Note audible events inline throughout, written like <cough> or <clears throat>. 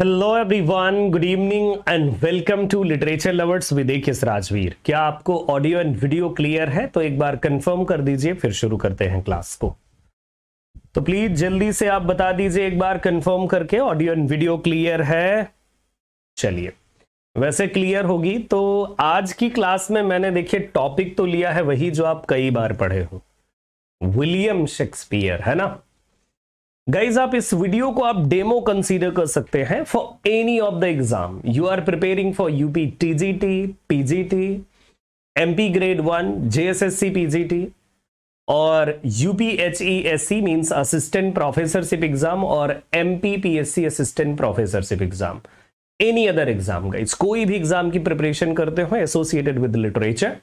Hello everyone good evening and welcome to literature lovers विदेक राजवीर क्या आपको ऑडियो एंड वीडियो क्लियर है तो एक बार कंफर्म कर दीजिए फिर शुरू करते हैं क्लास को तो प्लीज जल्दी से आप बता दीजिए एक बार कंफर्म करके ऑडियो एंड वीडियो क्लियर है चलिए वैसे क्लियर होगी तो आज की क्लास में मैंने देखिए टॉपिक तो लिया है वही जो आप कई बार पढ़े हो विलियम शेक्सपियर है ना गाइज आप इस वीडियो को आप डेमो कंसीडर कर सकते हैं for any of the exam you are preparing for UP TGT PGT MP grade one JSSC PGT और UPHESC means assistant professorship exam और M P P S C assistant professorship exam any other exam guys कोई भी exam की preparation करते हो associated with literature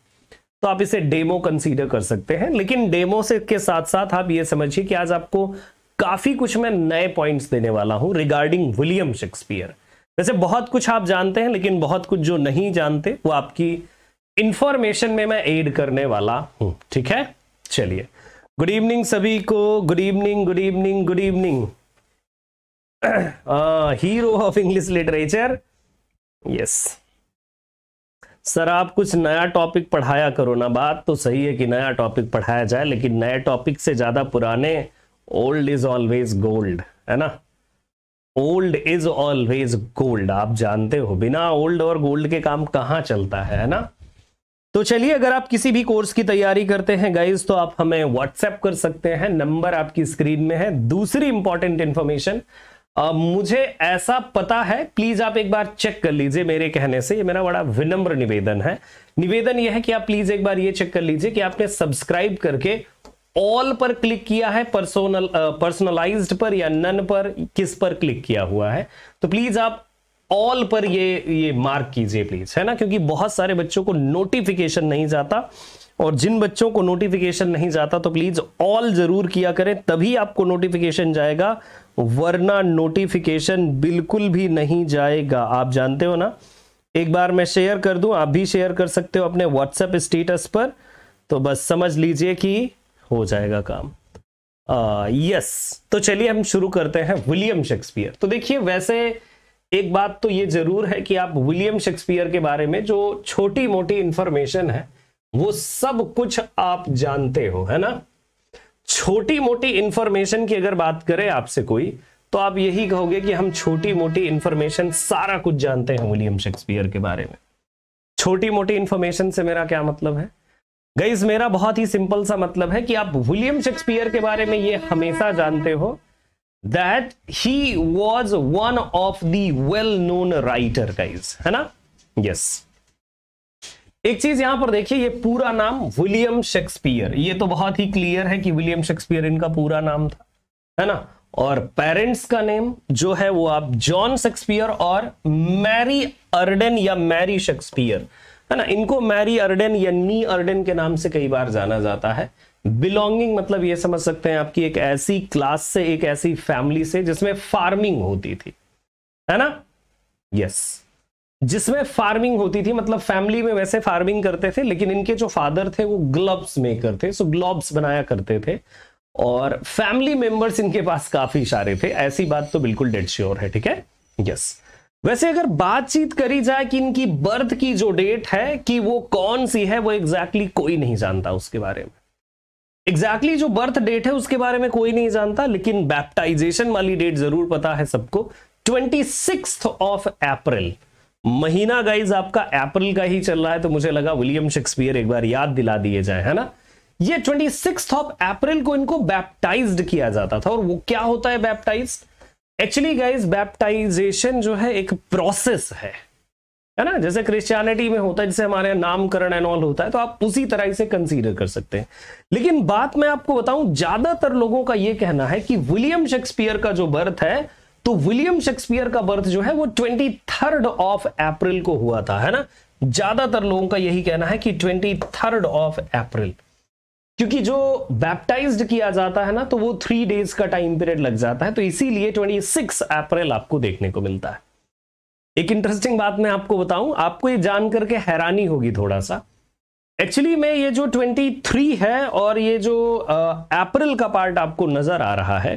तो आप इसे डेमो कंसीडर कर सकते हैं लेकिन डेमो से के साथ साथ आप ये समझिए कि आज आपको काफ़ी कुछ मैं नए पॉइंट्स देने वाला हूं रिगार्डिंग विलियम शेक्सपियर वैसे बहुत कुछ आप जानते हैं लेकिन बहुत कुछ जो नहीं जानते वो आपकी इंफॉर्मेशन में मैं एड करने वाला हूं ठीक है चलिए गुड इवनिंग सभी को good evening good evening good evening hero of English literature yes sir आप कुछ नया टॉपिक पढ़ाया करो ना बात तो सही है कि नया टॉपिक पढ़ाया जाए लेकिन नए टॉपिक से ज़्यादा पुराने ओल्ड इज ऑलवेज गोल्ड है ना ओल्ड इज ऑलवेज गोल्ड आप जानते हो बिना ओल्ड और गोल्ड के काम कहां चलता है है ना तो चलिए अगर आप किसी भी कोर्स की तैयारी करते हैं गाइज तो आप हमें व्हाट्सएप कर सकते हैं नंबर आपकी स्क्रीन में है दूसरी इंपॉर्टेंट इंफॉर्मेशन मुझे ऐसा पता है प्लीज आप एक बार चेक कर लीजिए मेरे कहने से ये मेरा बड़ा विनम्र निवेदन है निवेदन यह है कि आप प्लीज एक बार ये चेक कर लीजिए कि आपने सब्सक्राइब करके ऑल पर क्लिक किया है पर्सोनल पर्सनलाइज्ड पर या नन पर किस पर क्लिक किया हुआ है तो प्लीज आप ऑल पर ये ये मार्क कीजिए प्लीज है ना क्योंकि बहुत सारे बच्चों को नोटिफिकेशन नहीं जाता और जिन बच्चों को नोटिफिकेशन नहीं जाता तो प्लीज ऑल जरूर किया करें तभी आपको नोटिफिकेशन जाएगा वरना नोटिफिकेशन बिल्कुल भी नहीं जाएगा आप जानते हो ना एक बार मैं शेयर कर दूं आप भी शेयर कर सकते हो अपने व्हाट्सएप स्टेटस पर तो बस समझ लीजिए कि हो जाएगा काम यस uh, yes. तो चलिए हम शुरू करते हैं विलियम शेक्सपियर तो देखिए वैसे एक बात तो ये जरूर है कि आप विलियम शेक्सपियर के बारे में जो छोटी मोटी इंफॉर्मेशन है वो सब कुछ आप जानते हो है ना छोटी मोटी इंफॉर्मेशन की अगर बात करें आपसे कोई तो आप यही कहोगे कि हम छोटी मोटी इंफॉर्मेशन सारा कुछ जानते हैं विलियम शेक्सपियर के बारे में छोटी मोटी इंफॉर्मेशन से मेरा क्या मतलब है गईज मेरा बहुत ही सिंपल सा मतलब है कि आप विलियम शेक्सपियर के बारे में ये हमेशा जानते हो that he was one of the well known writer guys है ना यस yes. एक चीज यहां पर देखिए ये पूरा नाम विलियम शेक्सपियर ये तो बहुत ही क्लियर है कि विलियम शेक्सपियर इनका पूरा नाम था है ना और पेरेंट्स का नेम जो है वो आप जॉन शेक्सपियर और मैरी अर्डन या मैरी शेक्सपियर है ना इनको मैरी अर्डन या नी अर्डन के नाम से कई बार जाना जाता है बिलोंगिंग मतलब ये समझ सकते हैं आपकी एक ऐसी क्लास से एक ऐसी फैमिली से जिसमें फार्मिंग होती थी है ना यस जिसमें फार्मिंग होती थी मतलब फैमिली में वैसे फार्मिंग करते थे लेकिन इनके जो फादर थे वो ग्लब्स मेकर थे सो ग्लब्स बनाया करते थे और फैमिली मेंबर्स इनके पास काफी सारे थे ऐसी बात तो बिल्कुल डेड श्योर है ठीक है यस yes. वैसे अगर बातचीत करी जाए कि इनकी बर्थ की जो डेट है कि वो कौन सी है वो एग्जैक्टली exactly कोई नहीं जानता उसके बारे में एग्जैक्टली exactly जो बर्थ डेट है उसके बारे में कोई नहीं जानता लेकिन बैप्टाइजेशन वाली डेट जरूर पता है सबको ट्वेंटी ऑफ अप्रैल महीना गाइज आपका अप्रैल का ही चल रहा है तो मुझे लगा विलियम शेक्सपियर एक बार याद दिला दिए जाए है ना ये ट्वेंटी ऑफ अप्रैल को इनको बैप्टाइज किया जाता था और वो क्या होता है बैप्टाइज्ड एक्चुअली गाइज बैप्टाइजेशन जो है एक प्रोसेस है है ना जैसे क्रिश्चियनिटी में होता है जैसे हमारे यहाँ नामकरण एनऑल होता है तो आप उसी तरह से कंसीडर कर सकते हैं लेकिन बात मैं आपको बताऊं ज्यादातर लोगों का यह कहना है कि विलियम शेक्सपियर का जो बर्थ है तो विलियम शेक्सपियर का बर्थ जो है वो ट्वेंटी थर्ड ऑफ अप्रैल को हुआ था है ना ज्यादातर लोगों का यही कहना है कि ट्वेंटी ऑफ अप्रैल क्योंकि जो बैप्टाइज किया जाता है ना तो वो थ्री डेज का टाइम पीरियड लग जाता है तो इसीलिए 26 अप्रैल आपको देखने को मिलता है एक इंटरेस्टिंग बात मैं आपको बताऊं आपको ये जान करके हैरानी होगी थोड़ा सा एक्चुअली में ये जो 23 है और ये जो अप्रैल का पार्ट आपको नजर आ रहा है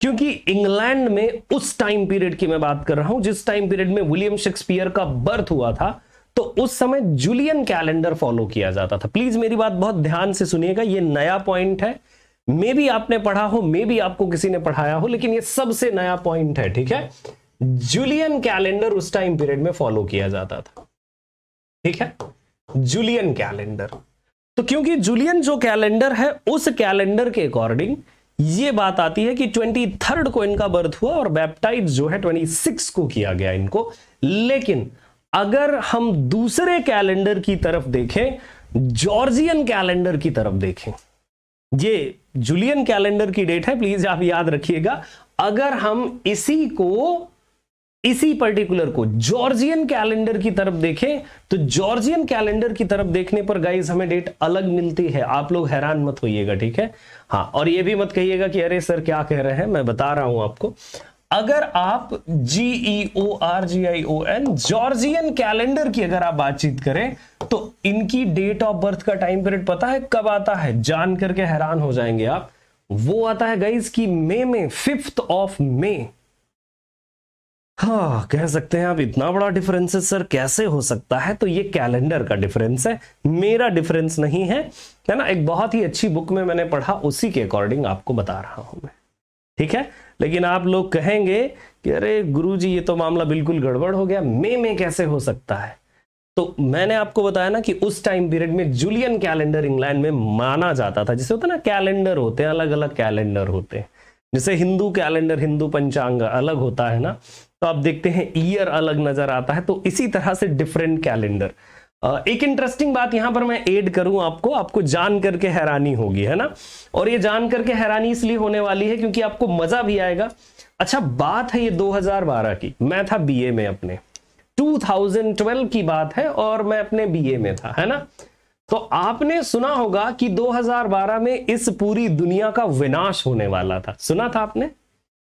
क्योंकि इंग्लैंड में उस टाइम पीरियड की मैं बात कर रहा हूं जिस टाइम पीरियड में विलियम शेक्सपियर का बर्थ हुआ था तो उस समय जूलियन कैलेंडर फॉलो किया जाता था प्लीज मेरी बात बहुत ध्यान से सुनिएगा ये नया पॉइंट है मे भी आपने पढ़ा हो मे भी आपको किसी ने पढ़ाया हो लेकिन ये सबसे नया पॉइंट है ठीक है जूलियन कैलेंडर उस टाइम पीरियड में फॉलो किया जाता था ठीक है जूलियन कैलेंडर तो क्योंकि जूलियन जो कैलेंडर है उस कैलेंडर के अकॉर्डिंग ये बात आती है कि ट्वेंटी थर्ड को इनका बर्थ हुआ और बैप्टाइज जो है ट्वेंटी सिक्स को किया गया इनको लेकिन अगर हम दूसरे कैलेंडर की तरफ देखें जॉर्जियन कैलेंडर की तरफ देखें ये जुलियन कैलेंडर की डेट है प्लीज आप याद रखिएगा अगर हम इसी को इसी पर्टिकुलर को जॉर्जियन कैलेंडर की तरफ देखें तो जॉर्जियन कैलेंडर की तरफ देखने पर गाइज हमें डेट अलग मिलती है आप लोग हैरान मत होइएगा ठीक है हाँ और ये भी मत कहिएगा कि अरे सर क्या कह रहे हैं मैं बता रहा हूं आपको अगर आप O R G I O N Georgian calendar की अगर आप बातचीत करें तो इनकी डेट ऑफ बर्थ का टाइम पीरियड पता है कब आता है जान करके हैरान हो जाएंगे आप वो आता है गाइस की मे में फिफ्थ ऑफ मे हाँ कह सकते हैं आप इतना बड़ा डिफरेंस है सर कैसे हो सकता है तो ये कैलेंडर का डिफरेंस है मेरा डिफरेंस नहीं है है ना एक बहुत ही अच्छी बुक में मैंने पढ़ा उसी के अकॉर्डिंग आपको बता रहा हूं मैं ठीक है लेकिन आप लोग कहेंगे कि अरे गुरु जी ये तो मामला बिल्कुल गड़बड़ हो गया मे में कैसे हो सकता है तो मैंने आपको बताया ना कि उस टाइम पीरियड में जूलियन कैलेंडर इंग्लैंड में माना जाता था जिसे होता ना कैलेंडर होते हैं अलग अलग कैलेंडर होते हैं जैसे हिंदू कैलेंडर हिंदू पंचांग अलग होता है ना तो आप देखते हैं ईयर अलग नजर आता है तो इसी तरह से डिफरेंट कैलेंडर एक इंटरेस्टिंग बात यहां पर मैं ऐड करूं आपको आपको जान करके हैरानी होगी है ना और ये जान करके हैरानी इसलिए होने वाली है क्योंकि आपको मजा भी आएगा अच्छा बात है ये 2012 की मैं था बीए में अपने 2012 की बात है और मैं अपने बीए में था है ना तो आपने सुना होगा कि 2012 में इस पूरी दुनिया का विनाश होने वाला था सुना था आपने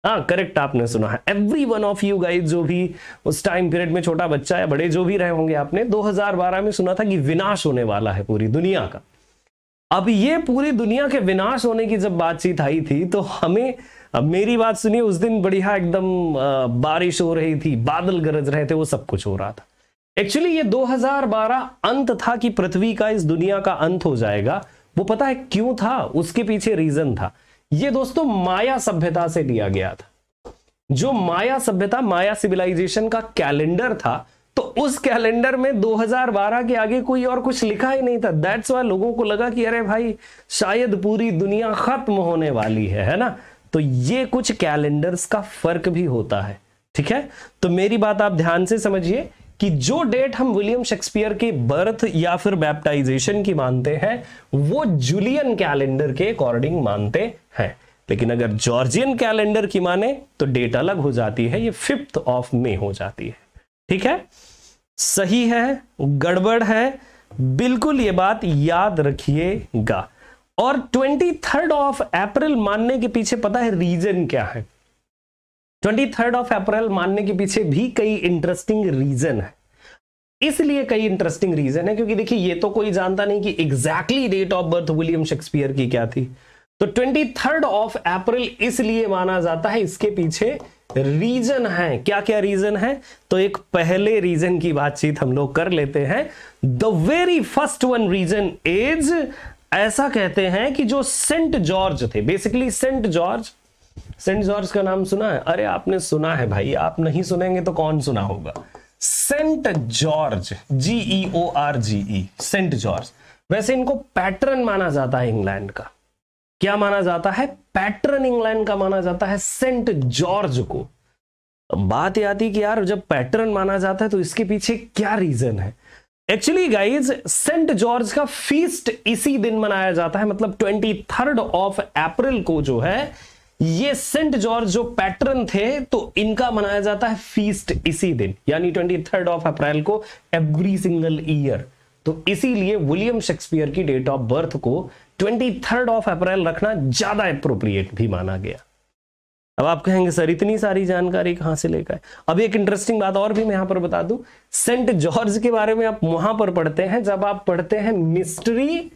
हाँ करेक्ट आपने सुना है every one of you guide जो भी उस टाइम पीरियड में छोटा बच्चा या बड़े जो भी रहे होंगे आपने 2012 में सुना था कि विनाश होने वाला है पूरी दुनिया का अब ये पूरी दुनिया के विनाश होने की जब बातचीत आई थी तो हमें अब मेरी बात सुनिए उस दिन बढ़िया एकदम बारिश हो रही थी बादल गरज रहे थे वो सब कुछ हो रहा था एक्चुअली ये 2012 अंत था कि पृथ्वी का इस दुनिया का अंत हो जाएगा वो पता है क्यों था उसके पीछे रीजन था ये दोस्तों माया सभ्यता से लिया गया था जो माया सभ्यता माया सिविलाइजेशन का कैलेंडर था तो उस कैलेंडर में 2012 के आगे कोई और कुछ लिखा ही नहीं था दैट्स वाई लोगों को लगा कि अरे भाई शायद पूरी दुनिया खत्म होने वाली है है ना तो ये कुछ कैलेंडर्स का फर्क भी होता है ठीक है तो मेरी बात आप ध्यान से समझिए कि जो डेट हम विलियम शेक्सपियर के बर्थ या फिर बैप्टाइजेशन की मानते हैं वो जूलियन कैलेंडर के अकॉर्डिंग मानते हैं लेकिन अगर जॉर्जियन कैलेंडर की माने तो डेट अलग हो जाती है ये फिफ्थ ऑफ मे हो जाती है ठीक है सही है गड़बड़ है बिल्कुल ये बात याद रखिएगा और ट्वेंटी थर्ड ऑफ अप्रैल मानने के पीछे पता है रीजन क्या है ट्वेंटी थर्ड ऑफ अप्रैल मानने के पीछे भी कई इंटरेस्टिंग रीजन है इसलिए कई इंटरेस्टिंग रीजन है क्योंकि देखिए ये तो कोई जानता नहीं कि exactly date of birth William Shakespeare की क्या थी तो ट्वेंटी थर्ड ऑफ अप्रैल इसलिए माना जाता है इसके पीछे रीजन है क्या क्या रीजन है तो एक पहले रीजन की बातचीत हम लोग कर लेते हैं the very first one reason is ऐसा कहते हैं कि जो सेंट जॉर्ज थे basically Saint George Saint George का नाम सुना है अरे आपने सुना है भाई आप नहीं सुनेंगे तो कौन सुना होगा Saint George G E O R G E Saint George वैसे इनको पैटर्न माना जाता है इंग्लैंड का क्या माना जाता है पैटर्न इंग्लैंड का माना जाता है सेंट जॉर्ज को बात यह आती कि यार जब पैटर्न माना जाता है तो इसके पीछे क्या रीजन है एक्चुअली गाइज सेंट जॉर्ज का फीस्ट इसी दिन मनाया जाता है मतलब ट्वेंटी थर्ड ऑफ अप्रैल को जो है ये सेंट जॉर्ज जो पैटर्न थे तो इनका मनाया जाता है फीस्ट इसी दिन यानी ट्वेंटी थर्ड ऑफ अप्रैल को एवरी सिंगल ईयर तो इसीलिए विलियम शेक्सपियर की डेट ऑफ बर्थ को ट्वेंटी थर्ड ऑफ अप्रैल रखना ज्यादा अप्रोप्रिएट भी माना गया अब आप कहेंगे सर इतनी सारी जानकारी कहां से लेकर अब एक इंटरेस्टिंग बात और भी मैं यहां पर बता दूं सेंट जॉर्ज के बारे में आप वहां पर पढ़ते हैं जब आप पढ़ते हैं मिस्ट्री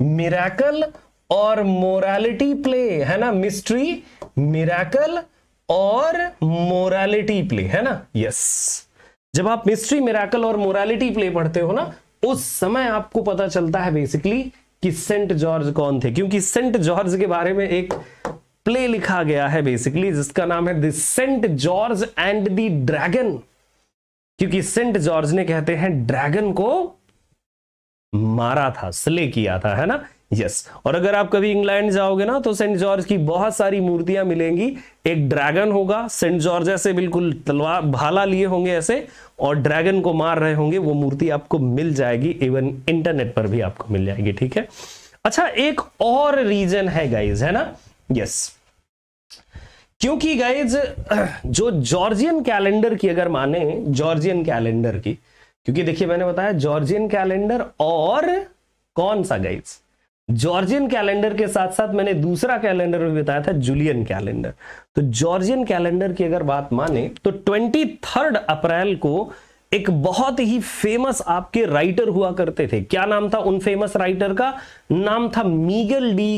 मिराकल और मोरालिटी प्ले है ना मिस्ट्री मिराकल और मोरालिटी प्ले है ना यस जब आप मिस्ट्री मिराकल और मोरालिटी प्ले पढ़ते हो ना उस समय आपको पता चलता है बेसिकली कि सेंट जॉर्ज कौन थे क्योंकि सेंट जॉर्ज के बारे में एक प्ले लिखा गया है बेसिकली जिसका नाम है the Saint George and the dragon क्योंकि सेंट जॉर्ज ने कहते हैं ड्रैगन को मारा था स्ले किया था है ना यस और अगर आप कभी इंग्लैंड जाओगे ना तो सेंट जॉर्ज की बहुत सारी मूर्तियां मिलेंगी एक ड्रैगन होगा सेंट जॉर्ज ऐसे बिल्कुल तलवार भाला लिए होंगे ऐसे और ड्रैगन को मार रहे होंगे वो मूर्ति आपको मिल जाएगी इवन इंटरनेट पर भी आपको मिल जाएगी ठीक है अच्छा एक और रीजन है गाइज है ना यस क्योंकि गाइज जो जॉर्जियन कैलेंडर की अगर माने जॉर्जियन कैलेंडर की क्योंकि देखिए मैंने बताया जॉर्जियन कैलेंडर और कौन सा गाइज जॉर्जियन कैलेंडर के साथ साथ मैंने दूसरा कैलेंडर भी बताया था जूलियन कैलेंडर तो जॉर्जियन कैलेंडर की अगर बात माने तो ट्वेंटी थर्ड अप्रैल को एक बहुत ही फेमस आपके राइटर हुआ करते थे क्या नाम था उन फेमस राइटर का नाम था मीगल डी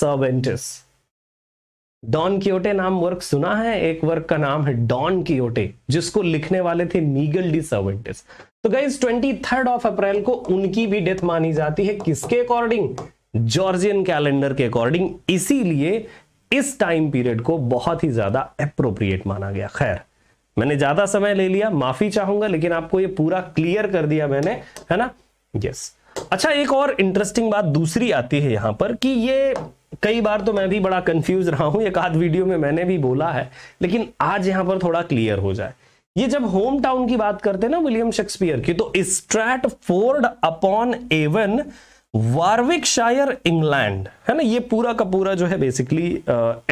सर्वेंटिस डॉन कियोटे नाम वर्क सुना है एक वर्क का नाम है डॉन कियोटे जिसको लिखने वाले थे मीगल डी सर्वेंटिस तो guys twenty third of April को उनकी भी डेथ मानी जाती है किसके अकॉर्डिंग जॉर्जियन कैलेंडर के अकॉर्डिंग इसीलिए इस टाइम पीरियड को बहुत ही ज्यादा अप्रोप्रिएट माना गया खैर मैंने ज्यादा समय ले लिया माफी चाहूंगा लेकिन आपको ये पूरा क्लियर कर दिया मैंने है ना यस yes. अच्छा एक और इंटरेस्टिंग बात दूसरी आती है यहां पर कि ये कई बार तो मैं भी बड़ा कंफ्यूज रहा हूं एक आध वीडियो में मैंने भी बोला है लेकिन आज यहां पर थोड़ा क्लियर हो जाए ये जब होम टाउन की बात करते हैं ना विलियम शेक्सपियर की तो Stratford upon Avon Warwickshire England है ना ये पूरा का पूरा जो है बेसिकली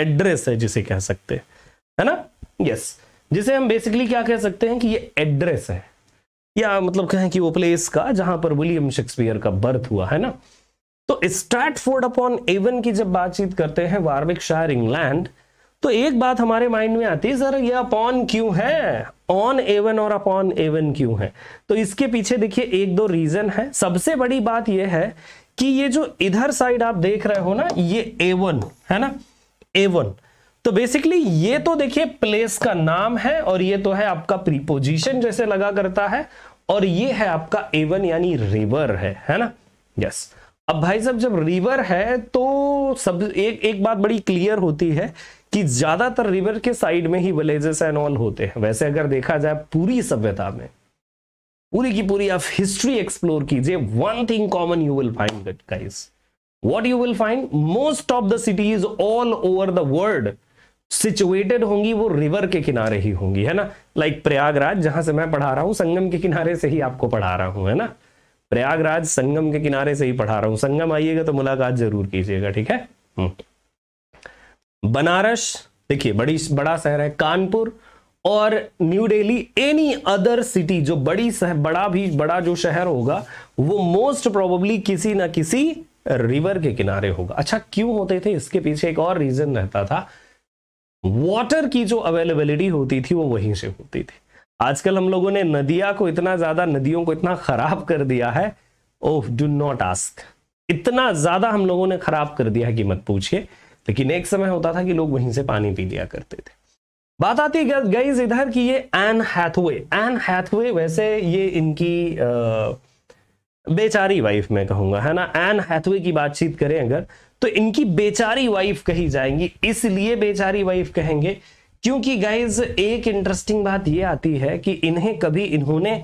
एड्रेस है जिसे कह सकते हैं है ना यस yes. जिसे हम बेसिकली क्या कह सकते हैं कि ये एड्रेस है या मतलब कहें कि वो प्लेस का जहां पर विलियम शेक्सपियर का बर्थ हुआ है ना तो स्ट्रैटफोर्ड अपॉन एवन की जब बातचीत करते हैं वार्विक शायर इंग्लैंड तो एक बात हमारे माइंड में आती है सर ये अपॉन क्यों है ऑन एवन और अपॉन एवन क्यों है तो इसके पीछे देखिए एक दो रीजन है सबसे बड़ी बात यह है कि ये जो इधर साइड आप देख रहे हो ना ये एवन है ना एवन तो बेसिकली ये तो देखिए प्लेस का नाम है और ये तो है आपका प्रीपोजिशन जैसे लगा करता है और ये है आपका एवन यानी रिवर है है ना यस yes. अब भाई साहब जब रिवर है तो सब एक एक बात बड़ी क्लियर होती है कि ज्यादातर रिवर के साइड में ही विलेजेस एंड ऑल होते हैं वैसे अगर देखा जाए पूरी सभ्यता में पूरी की पूरी आप हिस्ट्री एक्सप्लोर कीजिए one thing common you will find guys what you will find most of the cities all over the world situated होंगी वो रिवर के किनारे ही होंगी है ना लाइक like प्रयागराज जहां से मैं पढ़ा रहा हूं संगम के किनारे से ही आपको पढ़ा रहा हूं है ना प्रयागराज संगम के किनारे से ही पढ़ा रहा हूं संगम आइएगा तो मुलाकात जरूर कीजिएगा ठीक है हम्म। बनारस देखिए बड़ी बड़ा शहर है कानपुर और New Delhi any other city जो बड़ी शहर बड़ा भी बड़ा जो शहर होगा वो मोस्ट प्रोबेबली किसी ना किसी रिवर के किनारे होगा अच्छा क्यों होते थे इसके पीछे एक और रीजन रहता था वाटर की जो अवेलेबिलिटी होती थी वो वहीं से होती थी आजकल हम लोगों ने नदिया को इतना ज्यादा नदियों को इतना खराब कर दिया है ओह डू नॉट आस्क इतना ज्यादा हम लोगों ने खराब कर दिया है कि मत पूछिए लेकिन एक समय होता था कि लोग वहीं से पानी पी लिया करते थे बात आती है गईज इधर कि ये एन हैथवे एन हैथवे वैसे ये इनकी आ, बेचारी वाइफ मैं कहूंगा है ना एन हैथवे की बातचीत करें अगर तो इनकी बेचारी वाइफ कही जाएंगी इसलिए बेचारी वाइफ कहेंगे क्योंकि गाइज एक इंटरेस्टिंग बात ये आती है कि इन्हें कभी इन्होंने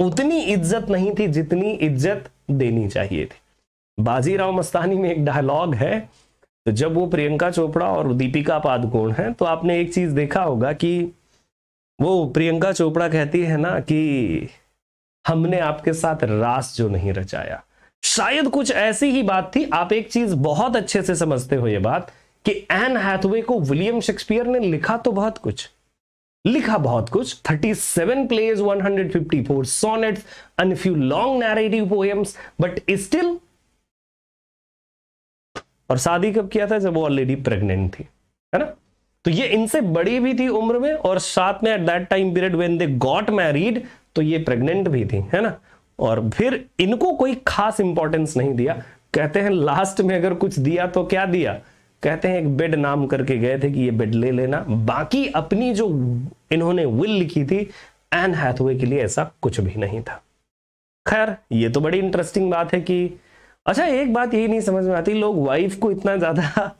उतनी इज्जत नहीं थी जितनी इज्जत देनी चाहिए थी बाजीराव मस्तानी में एक डायलॉग है तो जब वो प्रियंका चोपड़ा और दीपिका पादुकोण है तो आपने एक चीज देखा होगा कि वो प्रियंका चोपड़ा कहती है ना कि हमने आपके साथ रास जो नहीं रचाया शायद कुछ ऐसी ही बात थी आप एक चीज बहुत अच्छे से समझते हो ये बात कि एन हैथवे को विलियम शेक्सपियर ने लिखा तो बहुत कुछ लिखा बहुत कुछ 37 plays one hundred fifty four sonnets and few long narrative poems but still और शादी कब किया था जब वो ऑलरेडी प्रेग्नेंट थी है ना तो ये इनसे बड़ी भी थी उम्र में और साथ में at that time period when they got married तो ये प्रेग्नेंट भी थी है ना और फिर इनको कोई खास इंपॉर्टेंस नहीं दिया कहते हैं लास्ट में अगर कुछ दिया तो क्या दिया कहते हैं एक बेड नाम करके गए थे कि ये बेड ले लेना बाकी अपनी जो इन्होंने विल लिखी थी एन हैथवे के लिए ऐसा कुछ भी नहीं था खैर ये तो बड़ी इंटरेस्टिंग बात है कि अच्छा एक बात ये नहीं समझ में आती लोग वाइफ को इतना ज्यादा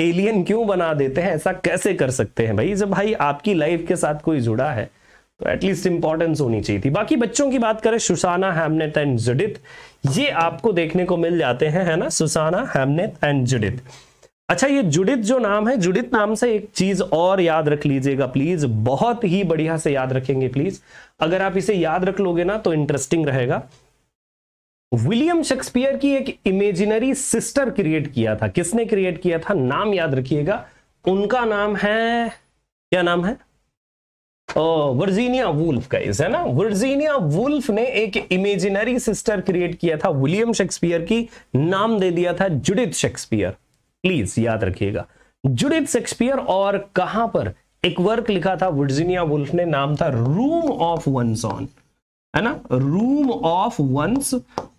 एलियन <laughs> क्यों बना देते हैं ऐसा कैसे कर सकते हैं भाई जब भाई आपकी लाइफ के साथ कोई जुड़ा है तो एटलीस्ट इंपॉर्टेंस होनी चाहिए थी बाकी बच्चों की बात करें सुसाना हेमनेत एंड जुडित ये आपको देखने को मिल जाते हैं है ना सुसाना हेमनेत एंड जुडित अच्छा ये जुडित जो नाम है जुडित नाम से एक चीज और याद रख लीजिएगा प्लीज बहुत ही बढ़िया से याद रखेंगे प्लीज अगर आप इसे याद रख लोगे ना तो इंटरेस्टिंग रहेगा विलियम शेक्सपियर की एक इमेजिनरी सिस्टर क्रिएट किया था किसने क्रिएट किया था नाम याद रखिएगा उनका नाम है क्या नाम है वर्जीनिया वुल्फ का इस है ना वर्जीनिया वुल्फ ने एक इमेजिनरी सिस्टर क्रिएट किया था विलियम शेक्सपियर की नाम दे दिया था जुडित शेक्सपियर प्लीज याद रखिएगा जुडित शेक्सपियर और कहां पर एक वर्क लिखा था वर्जीनिया वुल्फ ने नाम था रूम ऑफ वनसॉन है ना रूम ऑफ वंस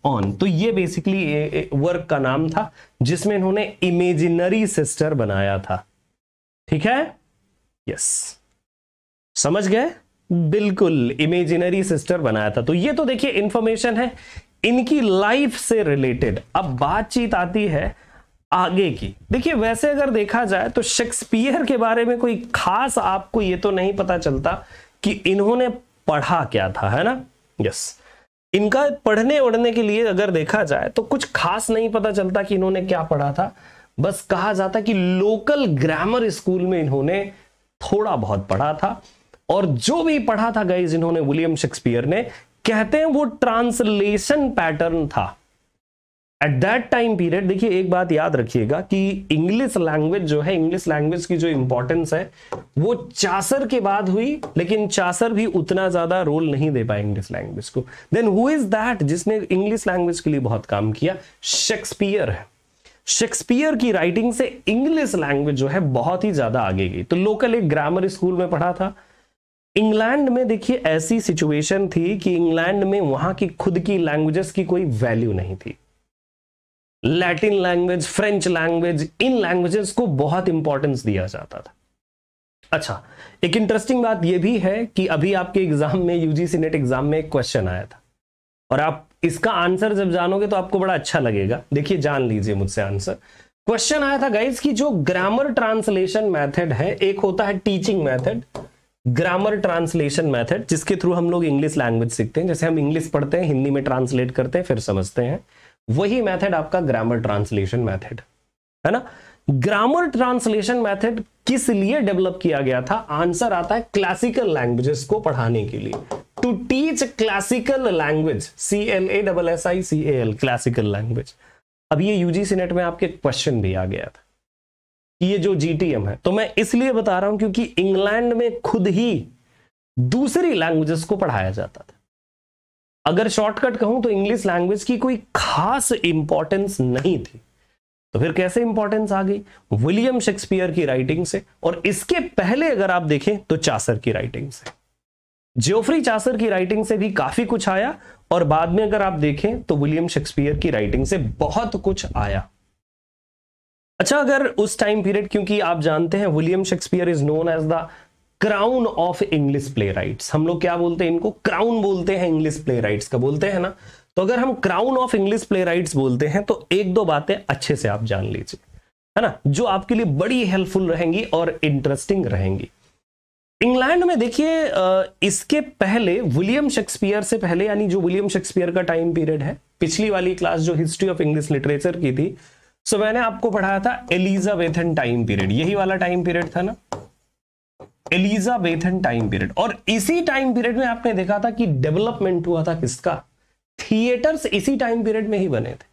ऑन तो ये बेसिकली वर्क का नाम था जिसमें इन्होंने इमेजिनरी सिस्टर बनाया था ठीक है यस समझ गए बिल्कुल इमेजिनरी सिस्टर बनाया था तो ये तो देखिए इंफॉर्मेशन है इनकी लाइफ से रिलेटेड अब बातचीत आती है आगे की देखिए वैसे अगर देखा जाए तो शेक्सपियर के बारे में कोई खास आपको ये तो नहीं पता चलता कि इन्होंने पढ़ा क्या था है ना यस इनका पढ़ने उड़ने के लिए अगर देखा जाए तो कुछ खास नहीं पता चलता कि इन्होंने क्या पढ़ा था बस कहा जाता कि लोकल ग्रामर स्कूल में इन्होंने थोड़ा बहुत पढ़ा था और जो भी पढ़ा था गाइज इन्होंने विलियम शेक्सपियर ने कहते हैं वो ट्रांसलेशन पैटर्न था एट दैट टाइम पीरियड देखिए एक बात याद रखिएगा कि इंग्लिश लैंग्वेज जो है इंग्लिश लैंग्वेज की जो इंपॉर्टेंस है वो चासर के बाद हुई लेकिन चासर भी उतना ज्यादा रोल नहीं दे पाए इंग्लिश लैंग्वेज को देन हु इज दैट जिसने इंग्लिश लैंग्वेज के लिए बहुत काम किया शेक्सपियर है शेक्सपियर की राइटिंग से इंग्लिश लैंग्वेज जो है बहुत ही ज्यादा आगे गई तो लोकल एक ग्रामर स्कूल में पढ़ा था इंग्लैंड में देखिए ऐसी सिचुएशन थी कि इंग्लैंड में वहां की खुद की लैंग्वेजेस की कोई वैल्यू नहीं थी लैटिन लैंग्वेज फ्रेंच लैंग्वेज इन लैंग्वेजेस को बहुत इंपॉर्टेंस दिया जाता था अच्छा एक इंटरेस्टिंग बात यह भी है कि अभी आपके एग्जाम में यूजीसी नेट एग्जाम में एक क्वेश्चन आया था और आप इसका आंसर जब जानोगे तो आपको बड़ा अच्छा लगेगा देखिए जान लीजिए मुझसे आंसर क्वेश्चन आया था गाइज की जो ग्रामर ट्रांसलेशन मैथड है एक होता है teaching method grammar translation method जिसके थ्रू हम लोग इंग्लिश लैंग्वेज सीखते हैं जैसे हम इंग्लिश पढ़ते हैं हिंदी में ट्रांसलेट करते हैं फिर समझते हैं वही मेथड आपका ग्रामर ट्रांसलेशन मेथड है ना ग्रामर ट्रांसलेशन मेथड किस लिए डेवलप किया गया था आंसर आता है क्लासिकल लैंग्वेजेस को पढ़ाने के लिए to teach classical language C L A double S I C L classical language अब ये यूजीसी नेट में आपके क्वेश्चन भी आ गया था कि ये जो जीटीएम है तो मैं इसलिए बता रहा हूं क्योंकि इंग्लैंड में खुद ही दूसरी लैंग्वेजेस को पढ़ाया जाता था अगर शॉर्टकट कहूं तो इंग्लिश लैंग्वेज की कोई खास इंपॉर्टेंस नहीं थी तो फिर कैसे इंपॉर्टेंस आ गई विलियम शेक्सपियर की राइटिंग से और इसके पहले अगर आप देखें तो चासर की राइटिंग से जोफ्री चासर की राइटिंग से भी काफी कुछ आया और बाद में अगर आप देखें तो विलियम शेक्सपियर की राइटिंग से बहुत कुछ आया अच्छा अगर उस टाइम पीरियड क्योंकि आप जानते हैं William Shakespeare is known as the crown of English playwrights हम लोग क्या बोलते हैं इनको क्राउन बोलते हैं इंग्लिश प्ले का बोलते हैं ना तो अगर हम क्राउन ऑफ इंग्लिश प्ले बोलते हैं तो एक दो बातें अच्छे से आप जान लीजिए है ना जो आपके लिए बड़ी हेल्पफुल रहेंगी और इंटरेस्टिंग रहेंगी इंग्लैंड में देखिए इसके पहले विलियम शेक्सपियर से पहले यानी जो विलियम शेक्सपियर का टाइम पीरियड है पिछली वाली क्लास जो हिस्ट्री ऑफ इंग्लिश लिटरेचर की थी सो मैंने आपको पढ़ाया था एलिजाबेथन टाइम पीरियड यही वाला टाइम पीरियड था ना एलिजाबेथन टाइम पीरियड और इसी टाइम पीरियड में आपने देखा था कि डेवलपमेंट हुआ था किसका थिएटर्स इसी टाइम पीरियड में ही बने थे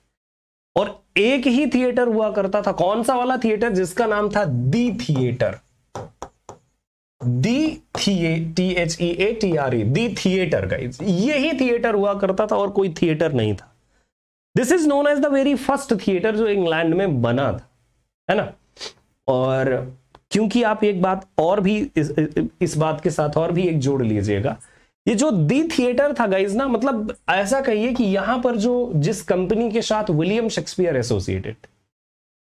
और एक ही थिएटर हुआ करता था कौन सा वाला थिएटर जिसका नाम था the theatre the thea T H E A T R E the theatre guys यही थिएटर हुआ करता था और कोई थिएटर नहीं था this is known as the very first theatre जो इंग्लैंड में बना था है ना और क्योंकि आप एक बात और भी इस, इस बात के साथ और भी एक जोड़ लीजिएगा ये जो दी थिएटर था गाइज ना मतलब ऐसा कहिए कि यहां पर जो जिस कंपनी के साथ विलियम शेक्सपियर एसोसिएटेड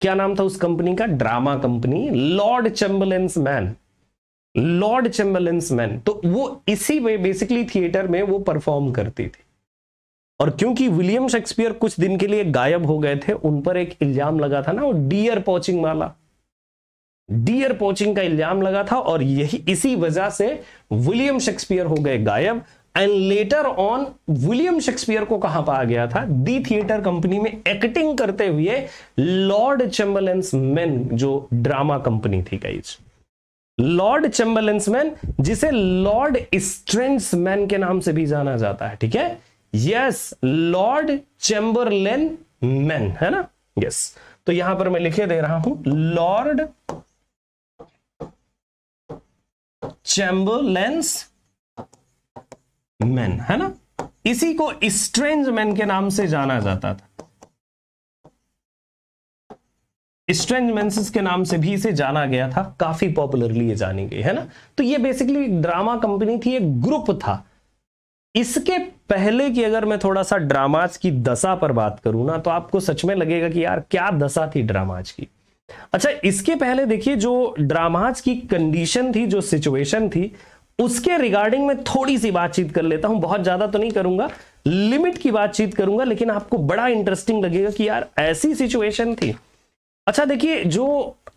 क्या नाम था उस कंपनी का drama company Lord Chamberlain's man Lord Chamberlain's man तो वो इसी वे बेसिकली थिएटर में वो परफॉर्म करती थी और क्योंकि विलियम शेक्सपियर कुछ दिन के लिए गायब हो गए थे उन पर एक इल्जाम लगा था ना वो डियर पॉचिंग वाला डियर पोचिंग का इल्जाम लगा था और यही इसी वजह से विलियम शेक्सपियर हो गए गायब and later on William Shakespeare को कहां पाया गया था दी थिएटर कंपनी में एक्टिंग करते हुए लॉर्ड चैम्बलेंस मैन जो ड्रामा कंपनी थी कई लॉर्ड चैम्बलेंस मैन जिसे लॉर्ड स्ट्रेंस मैन के नाम से भी जाना जाता है ठीक है यस लॉर्ड चैम्बरलेन मैन है ना यस yes. तो यहां पर मैं लिखे दे रहा हूं लॉर्ड चैम्बरलेंस मैन है ना इसी को स्ट्रेंज मैन के नाम से जाना जाता था स्ट्रेंज मैं के नाम से भी इसे जाना गया था काफी पॉपुलरली ये जानी गई है ना तो ये बेसिकली एक ड्रामा कंपनी थी एक ग्रुप था इसके पहले की अगर मैं थोड़ा सा ड्रामाज की दशा पर बात करूं ना तो आपको सच में लगेगा कि यार क्या दशा थी ड्रामाज की अच्छा इसके पहले देखिए जो ड्रामाज की कंडीशन थी जो सिचुएशन थी उसके रिगार्डिंग में थोड़ी सी बातचीत कर लेता हूं बहुत ज्यादा तो नहीं करूंगा लिमिट की बातचीत करूंगा लेकिन आपको बड़ा इंटरेस्टिंग लगेगा कि यार ऐसी सिचुएशन थी अच्छा देखिए जो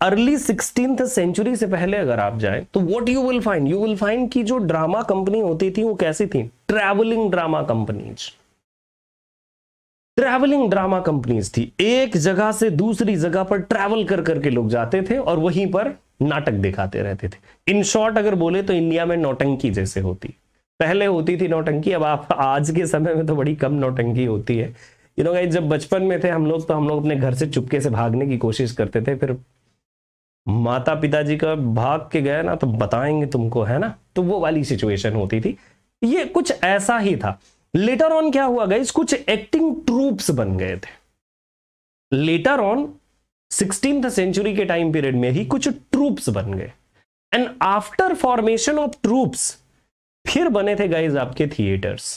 अर्ली सिक्सटीन सेंचुरी से पहले अगर आप जाए तो what you will find you will find की जो ड्रामा कंपनी होती थी वो कैसी थी travelling drama companies travelling drama companies थी एक जगह से दूसरी जगह पर ट्रैवल कर करके लोग जाते थे और वहीं पर नाटक दिखाते रहते थे इन शॉर्ट अगर बोले तो इंडिया में नौटंकी जैसे होती पहले होती थी नौटंकी अब आप आज के समय में तो बड़ी कम नौटंकी होती है यू नो गाइस जब बचपन में थे हम लोग तो हम लोग अपने घर से चुपके से भागने की कोशिश करते थे फिर माता पिताजी का भाग के गए ना तो बताएंगे तुमको है ना तो वो वाली सिचुएशन होती थी ये कुछ ऐसा ही था लेटर ऑन क्या हुआ गाइस कुछ एक्टिंग ट्रूप्स बन गए थे लेटर ऑन सिक्सटीन सेंचुरी के टाइम पीरियड में ही कुछ ट्रूप्स बन गए and after formation of troupes फिर बने थे गाइज आपके थिएटर्स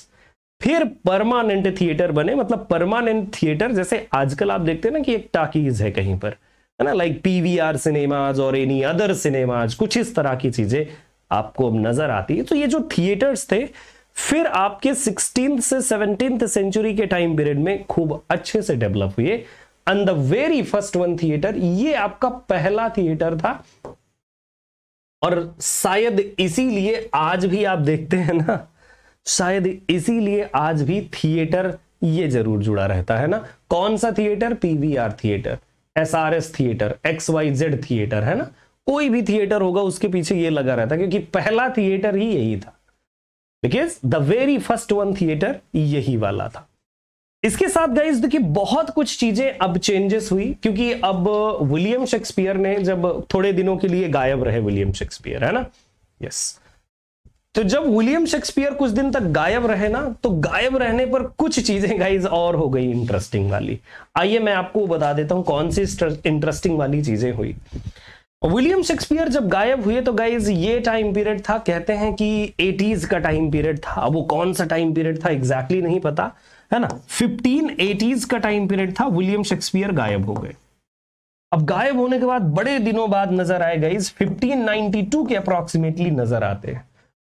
फिर परमानेंट थिएटर बने मतलब परमानेंट थिएटर जैसे आजकल आप देखते हैं ना कि एक टाकीज है कहीं पर है ना लाइक पीवीआर सिनेमाज और एनी अदर सिनेमाज कुछ इस तरह की चीजें आपको अब नजर आती है तो ये जो थिएटर्स थे फिर आपके सिक्सटीन से सेवनटीन सेंचुरी के टाइम पीरियड में खूब अच्छे से डेवलप हुए and the very first one theatre ये आपका पहला थिएटर था और शायद इसीलिए आज भी आप देखते हैं ना शायद इसीलिए आज भी थिएटर ये जरूर जुड़ा रहता है ना कौन सा theatre PVR theatre S R S theatre X Y Z theatre है ना कोई भी थिएटर होगा उसके पीछे ये लगा रहता है क्योंकि पहला थिएटर ही यही था because the very first one theatre यही वाला था इसके साथ गाइज देखिए बहुत कुछ चीजें अब चेंजेस हुई क्योंकि अब विलियम शेक्सपियर ने जब थोड़े दिनों के लिए गायब रहे विलियम शेक्सपियर है ना यस तो जब विलियम शेक्सपियर कुछ दिन तक गायब रहे ना तो गायब रहने पर कुछ चीजें गाइज और हो गई इंटरेस्टिंग वाली आइए मैं आपको बता देता हूं कौन सी इंटरेस्टिंग वाली चीजें हुई विलियम शेक्सपियर जब गायब हुए तो गाइज ये टाइम पीरियड था कहते हैं कि एटीज का टाइम पीरियड था अब वो कौन सा टाइम पीरियड था एग्जैक्टली exactly नहीं पता है ना फिफ्टीन एटीज का टाइम पीरियड था विलियम शेक्सपियर गायब हो गए अब गायब होने के बाद बड़े दिनों बाद नजर आए गाइज 1592 के अप्रोक्सीमेटली नजर आते हैं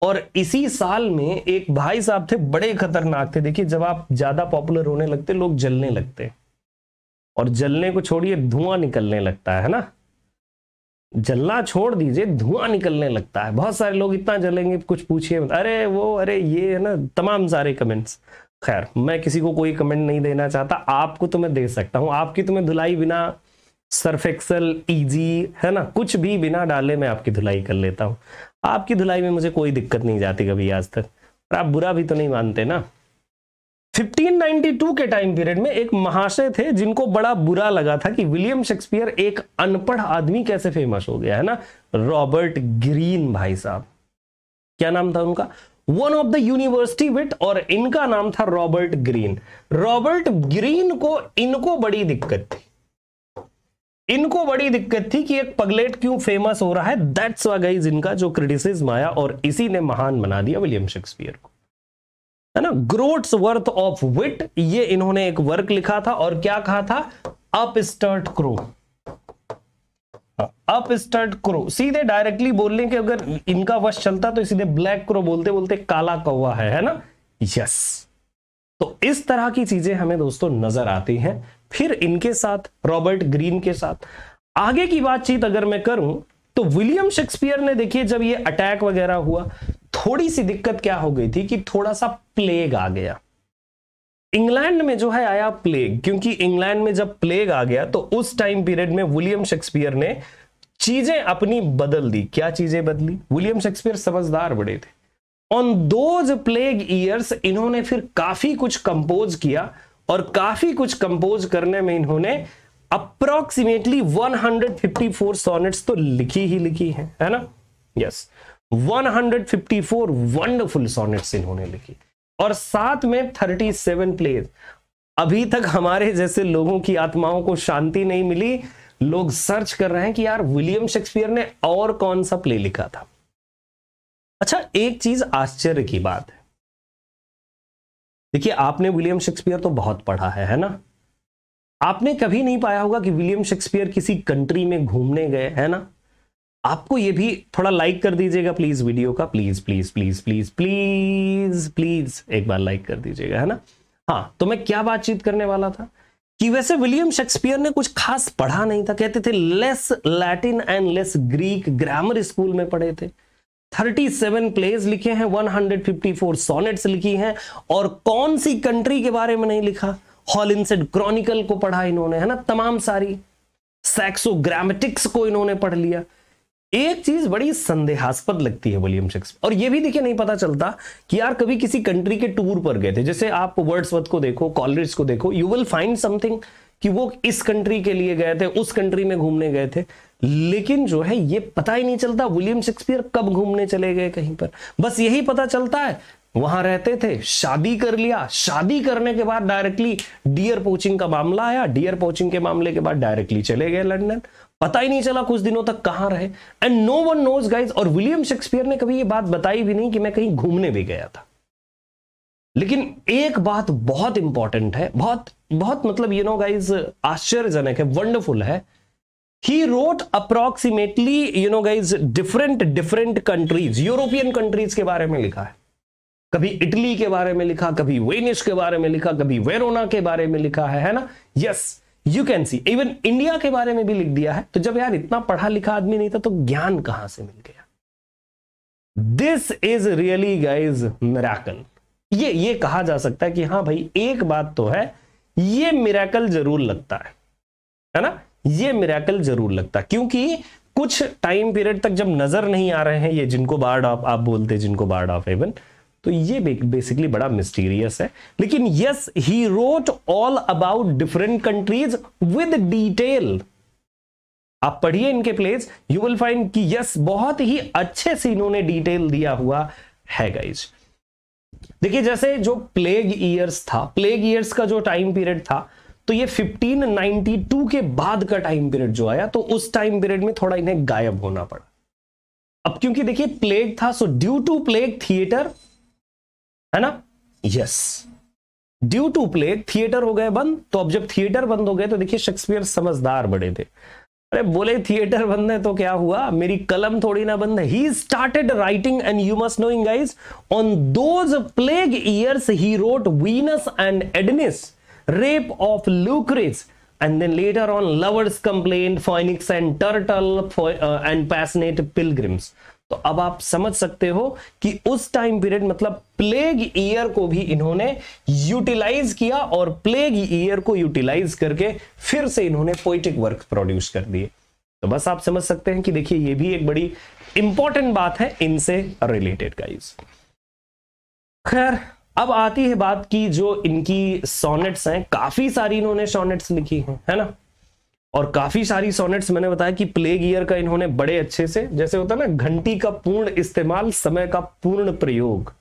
और इसी साल में एक भाई साहब थे बड़े खतरनाक थे देखिए जब आप ज्यादा पॉपुलर होने लगते लोग जलने लगते और जलने को छोड़िए धुआं निकलने लगता है ना जलना छोड़ दीजिए धुआं निकलने लगता है बहुत सारे लोग इतना जलेंगे कुछ पूछिए अरे वो अरे ये है ना तमाम सारे कमेंट्स खैर मैं किसी को कोई कमेंट नहीं देना चाहता आपको तो मैं दे सकता हूँ आपकी तो मैं धुलाई बिना सरफेक्सल इजी ईजी है ना कुछ भी बिना डाले मैं आपकी धुलाई कर लेता हूँ आपकी धुलाई में मुझे कोई दिक्कत नहीं जाती कभी आज तक और आप बुरा भी तो नहीं मानते ना 1592 के टाइम पीरियड में एक महाशय थे जिनको बड़ा बुरा लगा था कि विलियम शेक्सपियर एक अनपढ़ आदमी कैसे फेमस हो गया है ना रॉबर्ट ग्रीन भाई साहब क्या नाम था उनका one of the university wit और इनका नाम था रॉबर्ट ग्रीन रॉबर्ट ग्रीन को इनको बड़ी दिक्कत थी इनको बड़ी दिक्कत थी कि एक पगलेट क्यों फेमस हो रहा है दैट्स वाइज इनका जो क्रिटिसिज्म आया और इसी ने महान बना दिया विलियम शेक्सपियर को है ना ग्रोट्स वर्थ ऑफ विट ये इन्होंने एक वर्क लिखा था और क्या कहा था अपस्टर्ट क्रो अपस्टर्ट क्रो सीधे डायरेक्टली बोलने के अगर इनका वश चलता तो सीधे ब्लैक क्रो बोलते बोलते काला कौवा है है ना यस तो इस तरह की चीजें हमें दोस्तों नजर आती हैं फिर इनके साथ रॉबर्ट ग्रीन के साथ आगे की बातचीत अगर मैं करूं तो विलियम शेक्सपियर ने देखिए जब ये अटैक वगैरह हुआ थोड़ी सी दिक्कत क्या हो गई थी कि थोड़ा सा प्लेग आ गया इंग्लैंड में जो है आया प्लेग क्योंकि इंग्लैंड में जब प्लेग आ गया तो उस टाइम पीरियड में विलियम शेक्सपियर ने चीजें अपनी बदल दी क्या चीजें बदली विलियम शेक्सपियर समझदार बड़े थे ऑन दोज प्लेग ईयर्स इन्होंने फिर काफी कुछ कंपोज किया और काफी कुछ कंपोज करने में इन्होंने अप्रोक्सीमेटली 154 सॉनेट्स तो लिखी ही लिखी है है ना यस yes. 154 वंडरफुल सोनेट्स इन्होंने लिखी और साथ में 37 सेवन प्लेज अभी तक हमारे जैसे लोगों की आत्माओं को शांति नहीं मिली लोग सर्च कर रहे हैं कि यार विलियम शेक्सपियर ने और कौन सा प्ले लिखा था अच्छा एक चीज आश्चर्य की बात है देखिए आपने विलियम शेक्सपियर तो बहुत पढ़ा है है ना आपने कभी नहीं पाया होगा कि विलियम शेक्सपियर किसी कंट्री में घूमने गए है ना आपको ये भी थोड़ा लाइक कर दीजिएगा प्लीज वीडियो का please please please please please please एक बार लाइक कर दीजिएगा है ना हाँ तो मैं क्या बातचीत करने वाला था कि वैसे विलियम शेक्सपियर ने कुछ खास पढ़ा नहीं था कहते थे less Latin and less Greek grammar school में पढ़े थे 37 प्लेज लिखे हैं 154 सोनेट्स लिखी हैं और कौन सी कंट्री के बारे में नहीं लिखा हॉलिनसेड क्रॉनिकल को पढ़ा इन्होंने है ना तमाम सारी सेक्सो ग्रामेटिक्स को इन्होंने पढ़ लिया एक चीज बड़ी संदेहास्पद लगती है विलियम शेक्सपियर और ये भी देखिए नहीं पता चलता कि यार कभी किसी कंट्री के टूर पर गए थे जैसे आप वर्ड्सवर्थ को देखो कॉलरिज को देखो यू विल फाइंड समथिंग कि वो इस कंट्री के लिए गए थे उस कंट्री में घूमने गए थे लेकिन जो है ये पता ही नहीं चलता विलियम शेक्सपियर कब घूमने चले गए कहीं पर बस यही पता चलता है वहां रहते थे शादी कर लिया शादी करने के बाद डायरेक्टली डियर पोचिंग का मामला आया डियर पोचिंग के मामले के बाद डायरेक्टली चले गए लंडन पता ही नहीं चला कुछ दिनों तक कहां रहे and no one knows guys और विलियम शेक्सपियर ने कभी ये बात बताई भी नहीं कि मैं कहीं घूमने भी गया था लेकिन एक बात बहुत इंपॉर्टेंट है बहुत बहुत मतलब यू नो गाइज आश्चर्यजनक है वंडरफुल है he wrote approximately you know guys different different countries European countries के बारे में लिखा है कभी इटली के बारे में लिखा कभी वेनिस के बारे में लिखा कभी वेरोना के बारे में लिखा है है ना yes yes, you can see even India के बारे में भी लिख दिया है तो जब यार इतना पढ़ा लिखा आदमी नहीं था तो ज्ञान कहां से मिल गया this is really guys miracle ये ये कहा जा सकता है कि हाँ भाई एक बात तो है ये मेराकल जरूर लगता है है ना ये मेराकल जरूर लगता है क्योंकि कुछ टाइम पीरियड तक जब नजर नहीं आ रहे हैं ये जिनको बार्ड ऑफ आप बोलते जिनको बार्ड ऑफ इवन तो ये बेसिकली बड़ा मिस्टीरियस है लेकिन yes he wrote all about different countries with detail आप पढ़िए इनके प्लेस यू विल फाइंड कि यस बहुत ही अच्छे से इन्होंने डिटेल दिया हुआ है गाइज देखिए जैसे जो प्लेग ईयर्स था प्लेग ईयर्स का जो टाइम पीरियड था तो ये 1592 के बाद का टाइम पीरियड जो आया तो उस टाइम पीरियड में थोड़ा इन्हें गायब होना पड़ा अब क्योंकि देखिए प्लेग था so due to plague theatre है ना yes due to play theatre हो गए बंद तो अब जब थिएटर बंद हो गए तो देखिए शेक्सपियर समझदार बड़े थे अरे बोले थिएटर बंद है तो क्या हुआ मेरी कलम थोड़ी ना बंद है he started writing and you must knowing guys on those plague is he wrote Venus and Adonis rape of Lucrece and then later on lovers complaint Phoenix and turtle and passionate pilgrims तो अब आप समझ सकते हो कि उस time period मतलब plague year को भी इन्होंने यूटिलाइज किया और प्लेग ईयर को यूटिलाइज करके फिर से इन्होंने पोइटिक वर्क प्रोड्यूस कर दिए तो बस आप समझ सकते हैं कि देखिए ये भी एक बड़ी इंपॉर्टेंट बात है इनसे रिलेटेड गाइस खैर अब आती है बात की जो इनकी सोनेट्स हैं काफी सारी इन्होंने सोनेट्स लिखी हैं है ना और काफी सारी सोनेट्स मैंने बताया कि प्लेग गियर का इन्होंने बड़े अच्छे से जैसे होता है ना घंटी का पूर्ण इस्तेमाल समय का पूर्ण प्रयोग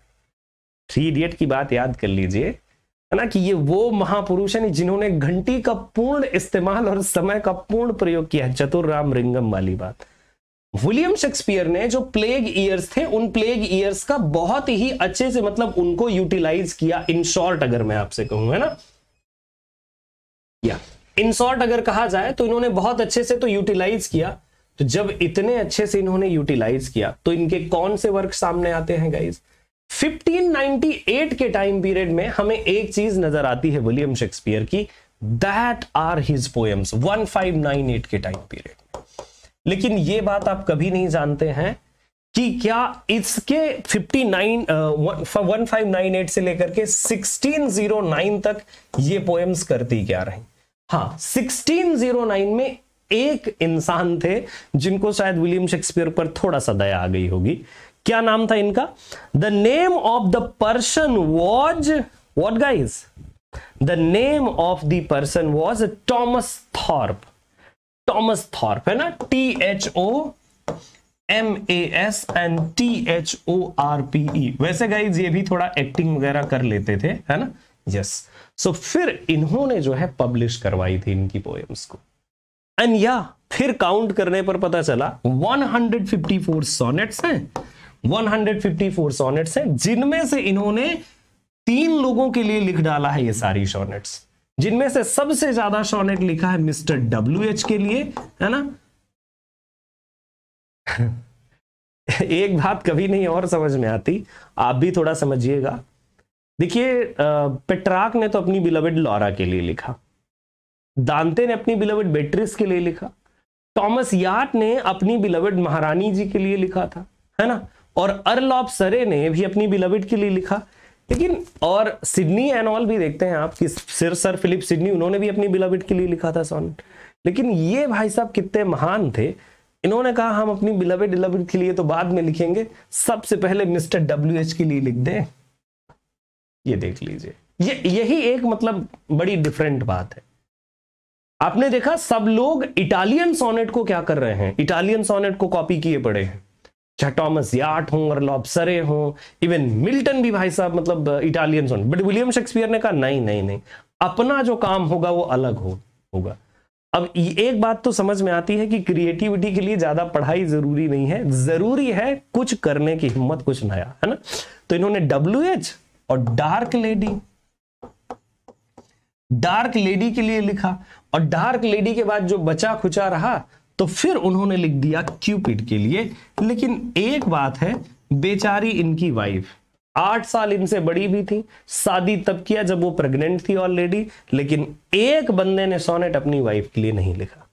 थ्री इडियट की बात याद कर लीजिए है ना कि ये वो महापुरुष है जिन्होंने घंटी का पूर्ण इस्तेमाल और समय का पूर्ण प्रयोग किया है चतुर राम रिंगम वाली बात विलियम शेक्सपियर ने जो प्लेग ईयर्स थे उन प्लेग ईयर्स का बहुत ही अच्छे से मतलब उनको यूटिलाइज किया इन शॉर्ट अगर मैं आपसे कहूं है ना या yeah. इन शॉर्ट अगर कहा जाए तो इन्होंने बहुत अच्छे से तो यूटिलाइज किया तो जब इतने अच्छे से इन्होंने यूटिलाइज किया तो इनके कौन से वर्क सामने आते हैं गाइज 1598 के टाइम पीरियड में हमें एक चीज नजर आती है विलियम शेक्सपियर की दैट आर हिज पोएम्स 1598 के टाइम पीरियड लेकिन ये बात आप कभी नहीं जानते हैं कि क्या इसके 59 uh, 1598 से लेकर के 1609 तक ये पोएम्स करती क्या रही हाँ 1609 में एक इंसान थे जिनको शायद विलियम शेक्सपियर पर थोड़ा सा दया आ गई होगी क्या नाम था इनका the name of the person was what guys the name of the person was Thomas Thorpe Thomas Thorpe है ना T H O M A S and T H O R P E वैसे guys ये भी थोड़ा acting वगैरह कर लेते थे है ना यस सो फिर इन्होंने जो है पब्लिश करवाई थी इनकी पोएम्स को एंड या फिर काउंट करने पर पता चला 154 सोनेट्स हैं 154 सोनेट्स हैं जिनमें से इन्होंने तीन लोगों के लिए लिख डाला है ये सारी सोनेट्स जिनमें से सबसे ज्यादा सोनेट लिखा है मिस्टर डब्ल्यू एच के लिए है ना <laughs> एक बात कभी नहीं और समझ में आती आप भी थोड़ा समझिएगा देखिए पेट्राक ने तो अपनी बिलवेड लॉरा के लिए लिखा दांते ने अपनी बिलवेड बेट्रिस के लिए लिखा टॉमस याट ने अपनी बिलवेड महारानी जी के लिए लिखा था है ना और अर्ल ऑफ सरे ने भी अपनी बिलवेड के लिए लिखा लेकिन और सिडनी एनऑल भी देखते हैं आप कि सिर सर फिलिप सिडनी उन्होंने भी अपनी बिलवेड के लिए लिखा था सॉन लेकिन ये भाई साहब कितने महान थे इन्होंने कहा हम अपनी बिलवेड बिलवेड के लिए तो बाद में लिखेंगे सबसे पहले मिस्टर डब्ल्यू एच के लिए लिख दें ये देख लीजिए ये यही एक मतलब बड़ी डिफरेंट बात है आपने देखा सब लोग इटालियन सोनेट को क्या कर रहे हैं इटालियन सोनेट को कॉपी किए पड़े हैं चाहे टॉमस याट हो और लॉबसरे हो इवन मिल्टन भी भाई साहब मतलब Italian sonnet but William Shakespeare ने कहा नहीं नहीं नहीं अपना जो काम होगा वो अलग हो होगा अब एक बात तो समझ में आती है कि क्रिएटिविटी के लिए ज्यादा पढ़ाई जरूरी नहीं है जरूरी है कुछ करने की हिम्मत कुछ नया है ना तो इन्होंने डब्ल्यू एच और डार्क लेडी डार्क लेडी के लिए लिखा और डार्क लेडी के बाद जो बचा खुचा रहा तो फिर उन्होंने लिख दिया क्यूपिड के लिए लेकिन एक बात है बेचारी इनकी वाइफ आठ साल इनसे बड़ी भी थी शादी तब किया जब वो प्रेग्नेंट थी ऑलरेडी लेकिन एक बंदे ने सोनेट अपनी वाइफ के लिए नहीं लिखा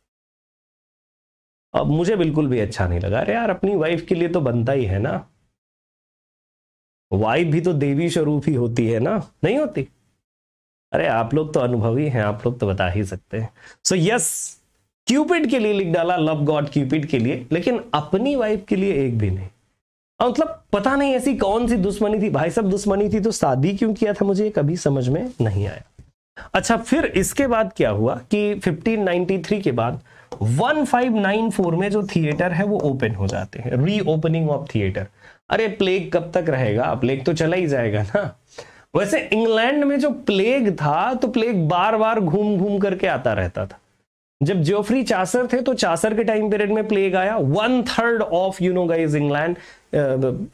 अब मुझे बिल्कुल भी अच्छा नहीं लगा अरे यार अपनी वाइफ के लिए तो बनता ही है ना वाइफ भी तो देवी स्वरूप ही होती है ना नहीं होती अरे आप लोग तो अनुभवी हैं आप लोग तो बता ही सकते हैं सो यस क्यूपिड के लिए लिख डाला लव गॉड क्यूपिड के लिए लेकिन अपनी वाइफ के लिए एक भी नहीं मतलब पता नहीं ऐसी कौन सी दुश्मनी थी भाई सब दुश्मनी थी तो शादी क्यों किया था मुझे कभी समझ में नहीं आया अच्छा फिर इसके बाद क्या हुआ कि 1593 के बाद 1594 में जो थिएटर है वो ओपन हो जाते हैं री ओपनिंग ऑफ थिएटर अरे प्लेग कब तक रहेगा प्लेग तो चला ही जाएगा ना वैसे इंग्लैंड में जो प्लेग था तो प्लेग बार बार घूम घूम करके आता रहता था जब जोफ्री चासर थे तो चासर के टाइम पीरियड में प्लेग आया one third of know guys England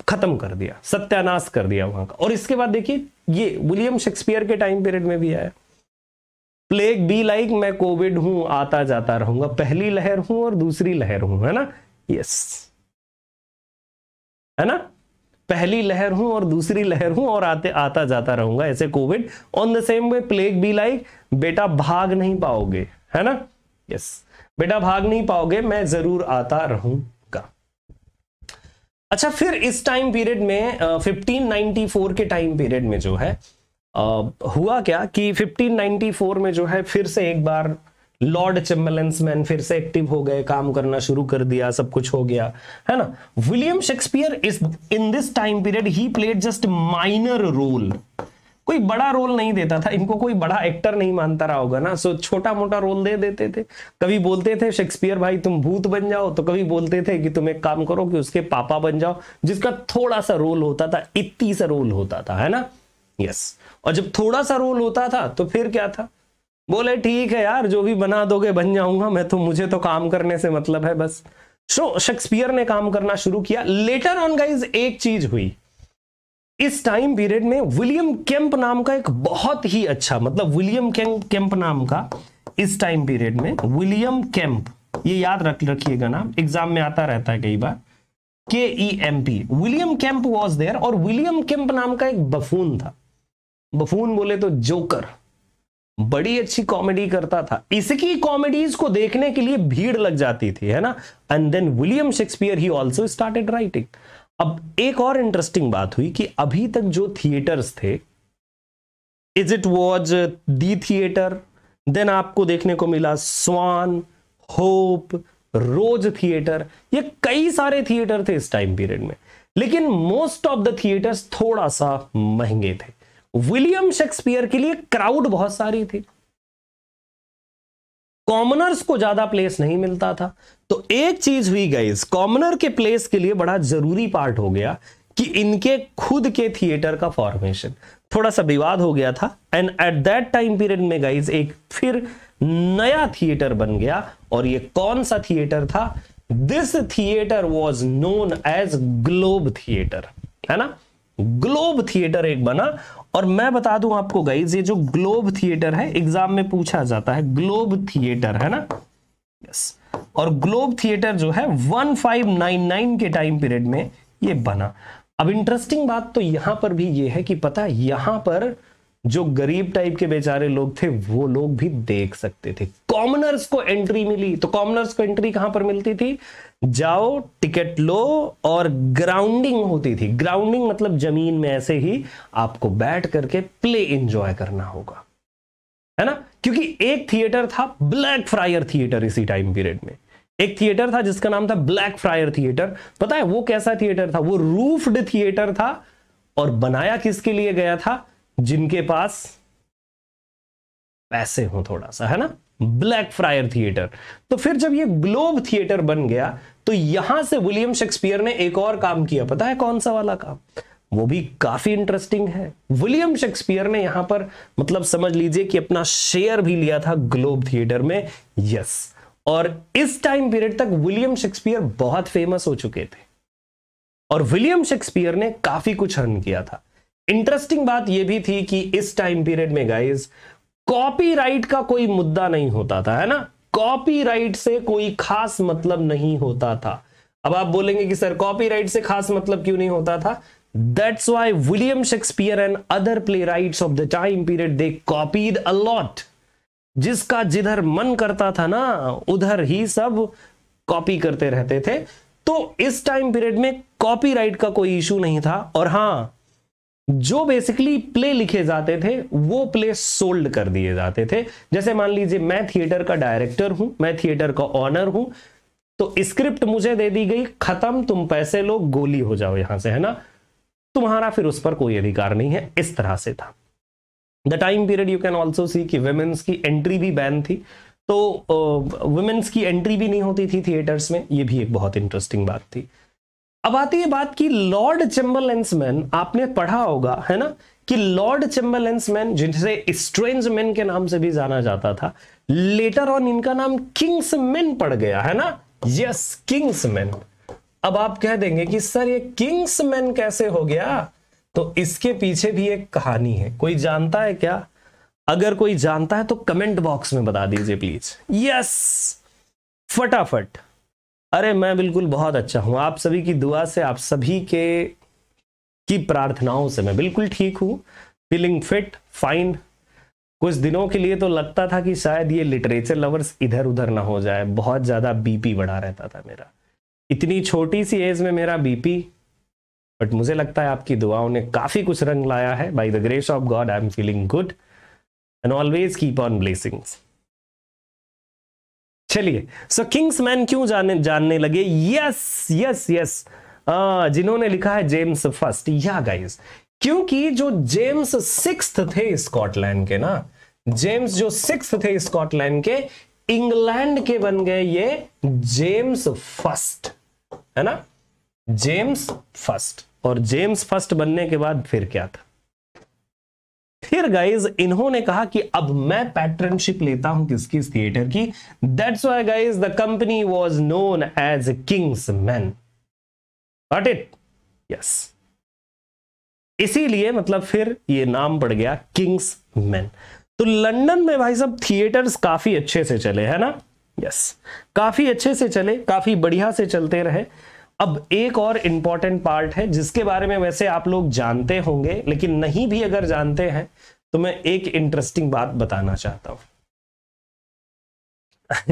खत्म कर दिया सत्यानाश कर दिया वहां का और इसके बाद देखिए ये विलियम शेक्सपियर के टाइम पीरियड में भी आया प्लेग बी लाइक मैं कोविड हूं आता जाता रहूंगा पहली लहर हूं और दूसरी लहर हूं है ना यस yes. है ना पहली लहर हूं और दूसरी लहर हूं और आते आता जाता रहूंगा ऐसे COVID on the same way plague be like बेटा भाग नहीं पाओगे है ना यस बेटा भाग नहीं पाओगे मैं जरूर आता रहूंगा अच्छा फिर इस टाइम पीरियड में फिफ्टीन नाइनटी फोर के टाइम पीरियड में जो है uh, हुआ क्या कि 1594 में जो है फिर से एक बार लॉर्ड चैम्बरलेंसमैन फिर से एक्टिव हो गए काम करना शुरू कर दिया सब कुछ हो गया है ना विलियम शेक्सपियर इस in this time period he played just minor role कोई बड़ा रोल नहीं देता था इनको कोई बड़ा एक्टर नहीं मानता रहा होगा ना सो छोटा मोटा रोल दे देते थे कभी बोलते थे शेक्सपियर भाई तुम भूत बन जाओ तो कभी बोलते थे कि तुम एक काम करो कि उसके पापा बन जाओ जिसका थोड़ा सा रोल होता था इतनी सा रोल होता था है ना यस yes. और जब थोड़ा सा रोल होता था तो फिर क्या था बोले ठीक है यार जो भी बना दोगे बन जाऊंगा मैं तो मुझे तो काम करने से मतलब है बस सो शेक्सपियर ने काम करना शुरू किया लेटर ऑन गाइज एक चीज हुई इस टाइम पीरियड में विलियम केम्प नाम का एक बहुत ही अच्छा मतलब विलियम केम्प नाम का इस टाइम पीरियड में विलियम केम्प ये याद रख रखिएगा नाम एग्जाम में आता रहता है कई बार K E M P William Kemp was there और विलियम केम्प नाम का एक बफून था बफून बोले तो जोकर बड़ी अच्छी कॉमेडी करता था इसकी कॉमेडीज को देखने के लिए भीड़ लग जाती थी है ना and then William Shakespeare he also started writing अब एक और इंटरेस्टिंग बात हुई कि अभी तक जो थिएटर्स थे is it was the theatre then आपको देखने को मिला स्वान होप रोज थिएटर ये कई सारे थिएटर थे इस टाइम पीरियड में लेकिन मोस्ट ऑफ द थिएटर्स थोड़ा सा महंगे थे विलियम शेक्सपियर के लिए क्राउड बहुत सारी थी कॉमनर्स को ज्यादा प्लेस नहीं मिलता था तो एक चीज हुई गाइज कॉमनर के प्लेस के लिए बड़ा जरूरी पार्ट हो गया कि इनके खुद के थिएटर का फॉर्मेशन थोड़ा सा विवाद हो गया था and at that time period में गाइज एक फिर नया थिएटर बन गया और ये कौन सा थिएटर था this theatre was known as Globe theatre है ना ग्लोब थिएटर एक बना और मैं बता दूं आपको गाइज ये जो ग्लोब थिएटर है एग्जाम में पूछा जाता है ग्लोब थिएटर है ना यस और ग्लोब थिएटर जो है 1599 के टाइम पीरियड में ये बना अब इंटरेस्टिंग बात तो यहां पर भी ये है कि पता यहां पर जो गरीब टाइप के बेचारे लोग थे वो लोग भी देख सकते थे कॉमनर्स को एंट्री मिली तो कॉमनर्स को एंट्री कहां पर मिलती थी जाओ टिकट लो और ग्राउंडिंग होती थी ग्राउंडिंग मतलब जमीन में ऐसे ही आपको बैठ करके प्ले एंजॉय करना होगा है ना क्योंकि एक थिएटर था ब्लैक फ्रायर थिएटर इसी टाइम पीरियड में एक थिएटर था जिसका नाम था ब्लैक फ्रायर थिएटर पता है वो कैसा थिएटर था वो रूफ्ड थिएटर था और बनाया किसके लिए गया था जिनके पास पैसे हों थोड़ा सा है ना ब्लैक फ्रायर थिएटर तो फिर जब ये ग्लोब थिएटर बन गया तो यहां से विलियम शेक्सपियर ने एक और काम किया पता है कौन सा वाला काम वो भी काफी इंटरेस्टिंग है विलियम शेक्सपियर ने यहां पर मतलब समझ लीजिए कि अपना शेयर भी लिया था ग्लोब थिएटर में यस और इस टाइम पीरियड तक विलियम शेक्सपियर बहुत फेमस हो चुके थे और विलियम शेक्सपियर ने काफी कुछ अर्न किया था इंटरेस्टिंग बात यह भी थी कि इस टाइम पीरियड में गाइज कॉपीराइट का कोई मुद्दा नहीं होता था है ना कॉपीराइट से कोई खास मतलब नहीं होता था अब आप बोलेंगे कि सर कॉपीराइट से खास मतलब क्यों नहीं होता था that's why William Shakespeare and other playwright of the time period they copied a lot जिसका जिधर मन करता था ना उधर ही सब कॉपी करते रहते थे तो इस टाइम पीरियड में कॉपीराइट का कोई इशू नहीं था और हां जो बेसिकली प्ले लिखे जाते थे वो प्ले सोल्ड कर दिए जाते थे जैसे मान लीजिए मैं थिएटर का डायरेक्टर हूं मैं थिएटर का ऑनर हूं तो स्क्रिप्ट मुझे दे दी गई खत्म तुम पैसे लो गोली हो जाओ यहां से है ना तुम्हारा फिर उस पर कोई अधिकार नहीं है इस तरह से था the time period you can also see कि वेमेन्स की एंट्री भी बैन थी तो वेमेन्स की एंट्री भी नहीं होती थी थिएटर्स में ये भी एक बहुत इंटरेस्टिंग बात थी अब आती है बात की लॉर्ड चैम्बरलेंसमैन आपने पढ़ा होगा है ना कि लॉर्ड चैम्बरलेंसमैन जिनसे मैन के नाम से भी जाना जाता था लेटर ऑन इनका नाम किंग्स मैन पड़ गया है ना यस किंग्स मैन अब आप कह देंगे कि सर ये किंग्स मैन कैसे हो गया तो इसके पीछे भी एक कहानी है कोई जानता है क्या अगर कोई जानता है तो कमेंट बॉक्स में बता दीजिए प्लीज यस फटाफट अरे मैं बिल्कुल बहुत अच्छा हूं आप सभी की दुआ से आप सभी के की प्रार्थनाओं से मैं बिल्कुल ठीक हूँ फीलिंग फिट फाइन कुछ दिनों के लिए तो लगता था कि शायद ये लिटरेचर लवर्स इधर उधर ना हो जाए बहुत ज़्यादा बीपी बढ़ा रहता था मेरा इतनी छोटी सी एज में मेरा बीपी बट मुझे लगता है आपकी दुआओं ने काफ़ी कुछ रंग लाया है by the grace of God I am feeling good and always keep on blessings चलिए सो किंग्स मैन क्यों जाने जानने लगे यस यस यस जिन्होंने लिखा है जेम्स फर्स्ट या गाइस क्योंकि जो जेम्स सिक्स थे स्कॉटलैंड के ना जेम्स जो सिक्स थे स्कॉटलैंड के इंग्लैंड के बन गए ये जेम्स फर्स्ट है ना जेम्स फर्स्ट और जेम्स फर्स्ट बनने के बाद फिर क्या था फिर गाइज इन्होंने कहा कि अब मैं पैटर्नशिप लेता हूं किसकी थिएटर की that's why guys the company was known as King's men what it yes इसीलिए मतलब फिर ये नाम पड़ गया किंग्स मैन तो लंदन में भाई सब थिएटर्स काफी अच्छे से चले है ना यस yes. काफी अच्छे से चले काफी बढ़िया से चलते रहे अब एक और इंपॉर्टेंट पार्ट है जिसके बारे में वैसे आप लोग जानते होंगे लेकिन नहीं भी अगर जानते हैं तो मैं एक इंटरेस्टिंग बात बताना चाहता हूं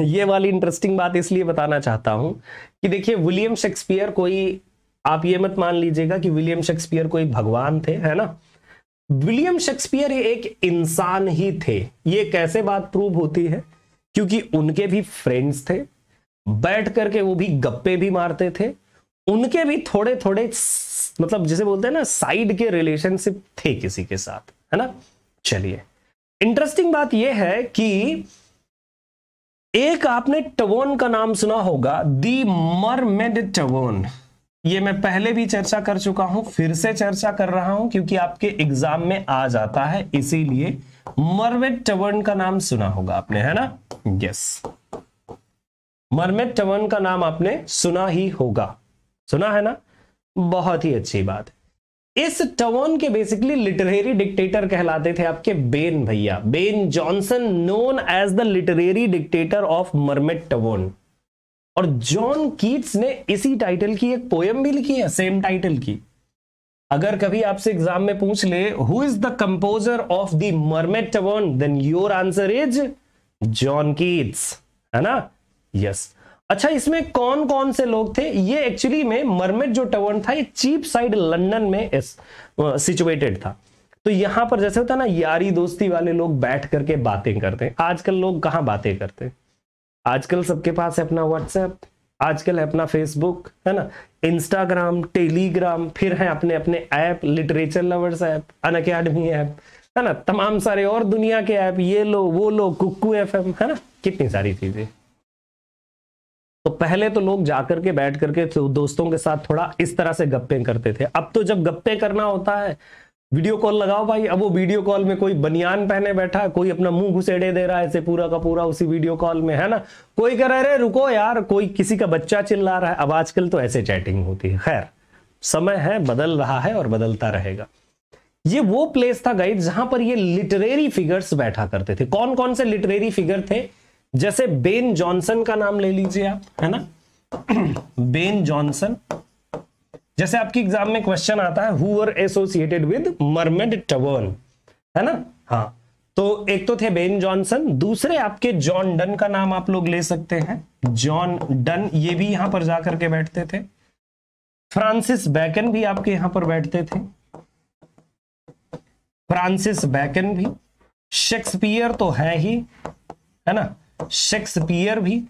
<laughs> ये वाली इंटरेस्टिंग बात इसलिए बताना चाहता हूं कि देखिए विलियम शेक्सपियर कोई आप ये मत मान लीजिएगा कि विलियम शेक्सपियर कोई भगवान थे है ना विलियम शेक्सपियर एक इंसान ही थे ये कैसे बात प्रूव होती है क्योंकि उनके भी फ्रेंड्स थे बैठ करके वो भी गप्पे भी मारते थे उनके भी थोड़े थोड़े मतलब जिसे बोलते हैं ना साइड के रिलेशनशिप थे किसी के साथ है ना चलिए इंटरेस्टिंग बात यह है कि एक आपने टवोन का नाम सुना होगा दी मरमेड टवोन ये मैं पहले भी चर्चा कर चुका हूं फिर से चर्चा कर रहा हूं क्योंकि आपके एग्जाम में आ जाता है इसीलिए मरमेड टवन का नाम सुना होगा आपने है ना यस मरमेड टवन का नाम आपने सुना ही होगा सुना है ना बहुत ही अच्छी बात है इस टवन के बेसिकली लिटरेरी डिक्टेटर कहलाते थे आपके बेन भैया Ben Jonson known as the literary dictator of Mermaid Tavern और जॉन कीट्स ने इसी टाइटल की एक पोयम भी लिखी है सेम टाइटल की अगर कभी आपसे एग्जाम में पूछ ले who is the composer of the Mermaid Tavern then your answer is John Keats है ना यस yes. अच्छा इसमें कौन कौन से लोग थे ये एक्चुअली में मरमेट जो टवर्न था ये चीप साइड लंदन में सिचुएटेड था तो यहां पर जैसे होता है ना यारी दोस्ती वाले लोग बैठ करके बातें करते हैं आजकल लोग कहाँ बातें करते हैं आजकल सबके पास है अपना व्हाट्सएप आजकल है अपना फेसबुक है ना इंस्टाग्राम टेलीग्राम फिर है अपने अपने app literature lovers app Unacademy app है ना तमाम सारे और दुनिया के ऐप ये लो वो लो कुकू एफ है ना कितनी सारी चीजें तो पहले तो लोग जाकर के बैठ करके तो दोस्तों के साथ थोड़ा इस तरह से गप्पे करते थे अब तो जब गप्पे करना होता है वीडियो कॉल लगाओ भाई अब वो वीडियो कॉल में कोई बनियान पहने बैठा है कोई अपना मुंह घुसेड़े दे रहा है ऐसे पूरा का पूरा उसी वीडियो कॉल में है ना कोई कह रहे रुको यार कोई किसी का बच्चा चिल्ला रहा है अब आजकल तो ऐसे चैटिंग होती है खैर समय है बदल रहा है और बदलता रहेगा ये वो प्लेस था गाइड जहां पर ये लिटरेरी फिगर्स बैठा करते थे कौन कौन से लिटरेरी फिगर थे जैसे बेन जॉनसन का नाम ले लीजिए आप है ना <clears throat> बेन जॉनसन जैसे आपकी एग्जाम में क्वेश्चन आता है हुर एसोसिएटेड विद मरमेड टवर्न है ना हाँ तो एक तो थे बेन जॉनसन दूसरे आपके जॉन डन का नाम आप लोग ले सकते हैं जॉन डन ये भी यहां पर जाकर के बैठते थे फ्रांसिस बैकन भी आपके यहां पर बैठते थे फ्रांसिस बैकन भी शेक्सपियर तो है ही है ना शेक्सपियर भी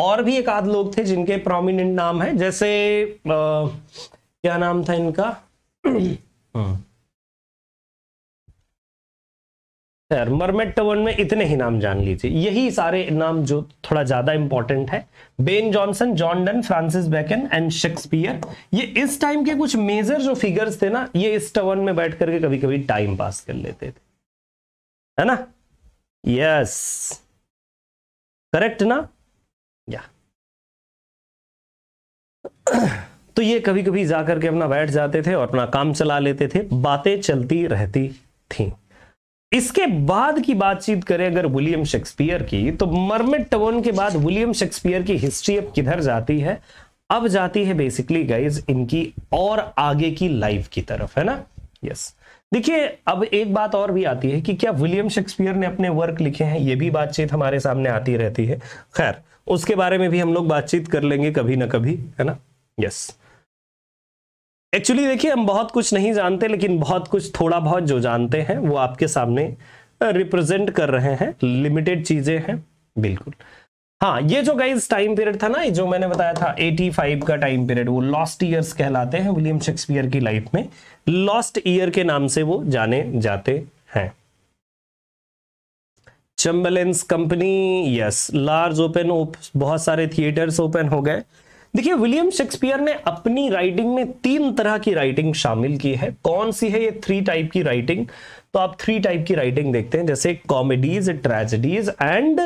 और भी एक आध लोग थे जिनके प्रोमिनेंट नाम है जैसे आ, क्या नाम था इनका यार <clears throat> हाँ। मरमेट टवन में इतने ही नाम जान लीजिए यही सारे नाम जो थोड़ा ज्यादा इंपॉर्टेंट है Ben Jonson John Donne Francis Bacon and Shakespeare ये इस टाइम के कुछ मेजर जो फिगर्स थे ना ये इस टवन में बैठ करके कभी कभी टाइम पास कर लेते थे है ना यस yes. करेक्ट ना या तो ये कभी कभी जाकर के अपना बैठ जाते थे और अपना काम चला लेते थे बातें चलती रहती थी इसके बाद की बातचीत करें अगर विलियम शेक्सपियर की तो मरमिट टवन के बाद विलियम शेक्सपियर की हिस्ट्री अब किधर जाती है अब जाती है बेसिकली गाइज इनकी और आगे की लाइफ की तरफ है ना यस yes. देखिए अब एक बात और भी आती है कि क्या विलियम शेक्सपियर ने अपने वर्क लिखे हैं ये भी बातचीत हमारे सामने आती रहती है खैर उसके बारे में भी हम लोग बातचीत कर लेंगे कभी ना कभी है ना यस एक्चुअली देखिए हम बहुत कुछ नहीं जानते लेकिन बहुत कुछ थोड़ा बहुत जो जानते हैं वो आपके सामने रिप्रेजेंट कर रहे हैं लिमिटेड चीजें हैं बिल्कुल हाँ ये जो गाइज टाइम पीरियड था ना जो मैंने बताया था 85 का टाइम पीरियड वो लॉस्ट ईयर्स कहलाते हैं विलियम शेक्सपियर की लाइफ में लॉस्ट ईयर के नाम से वो जाने जाते हैं Chamberlain's company yes large open बहुत सारे थिएटर्स ओपन हो गए देखिए विलियम शेक्सपियर ने अपनी राइटिंग में तीन तरह की राइटिंग शामिल की है कौन सी है ये थ्री टाइप की राइटिंग तो आप थ्री टाइप की राइटिंग देखते हैं जैसे comedies tragedies and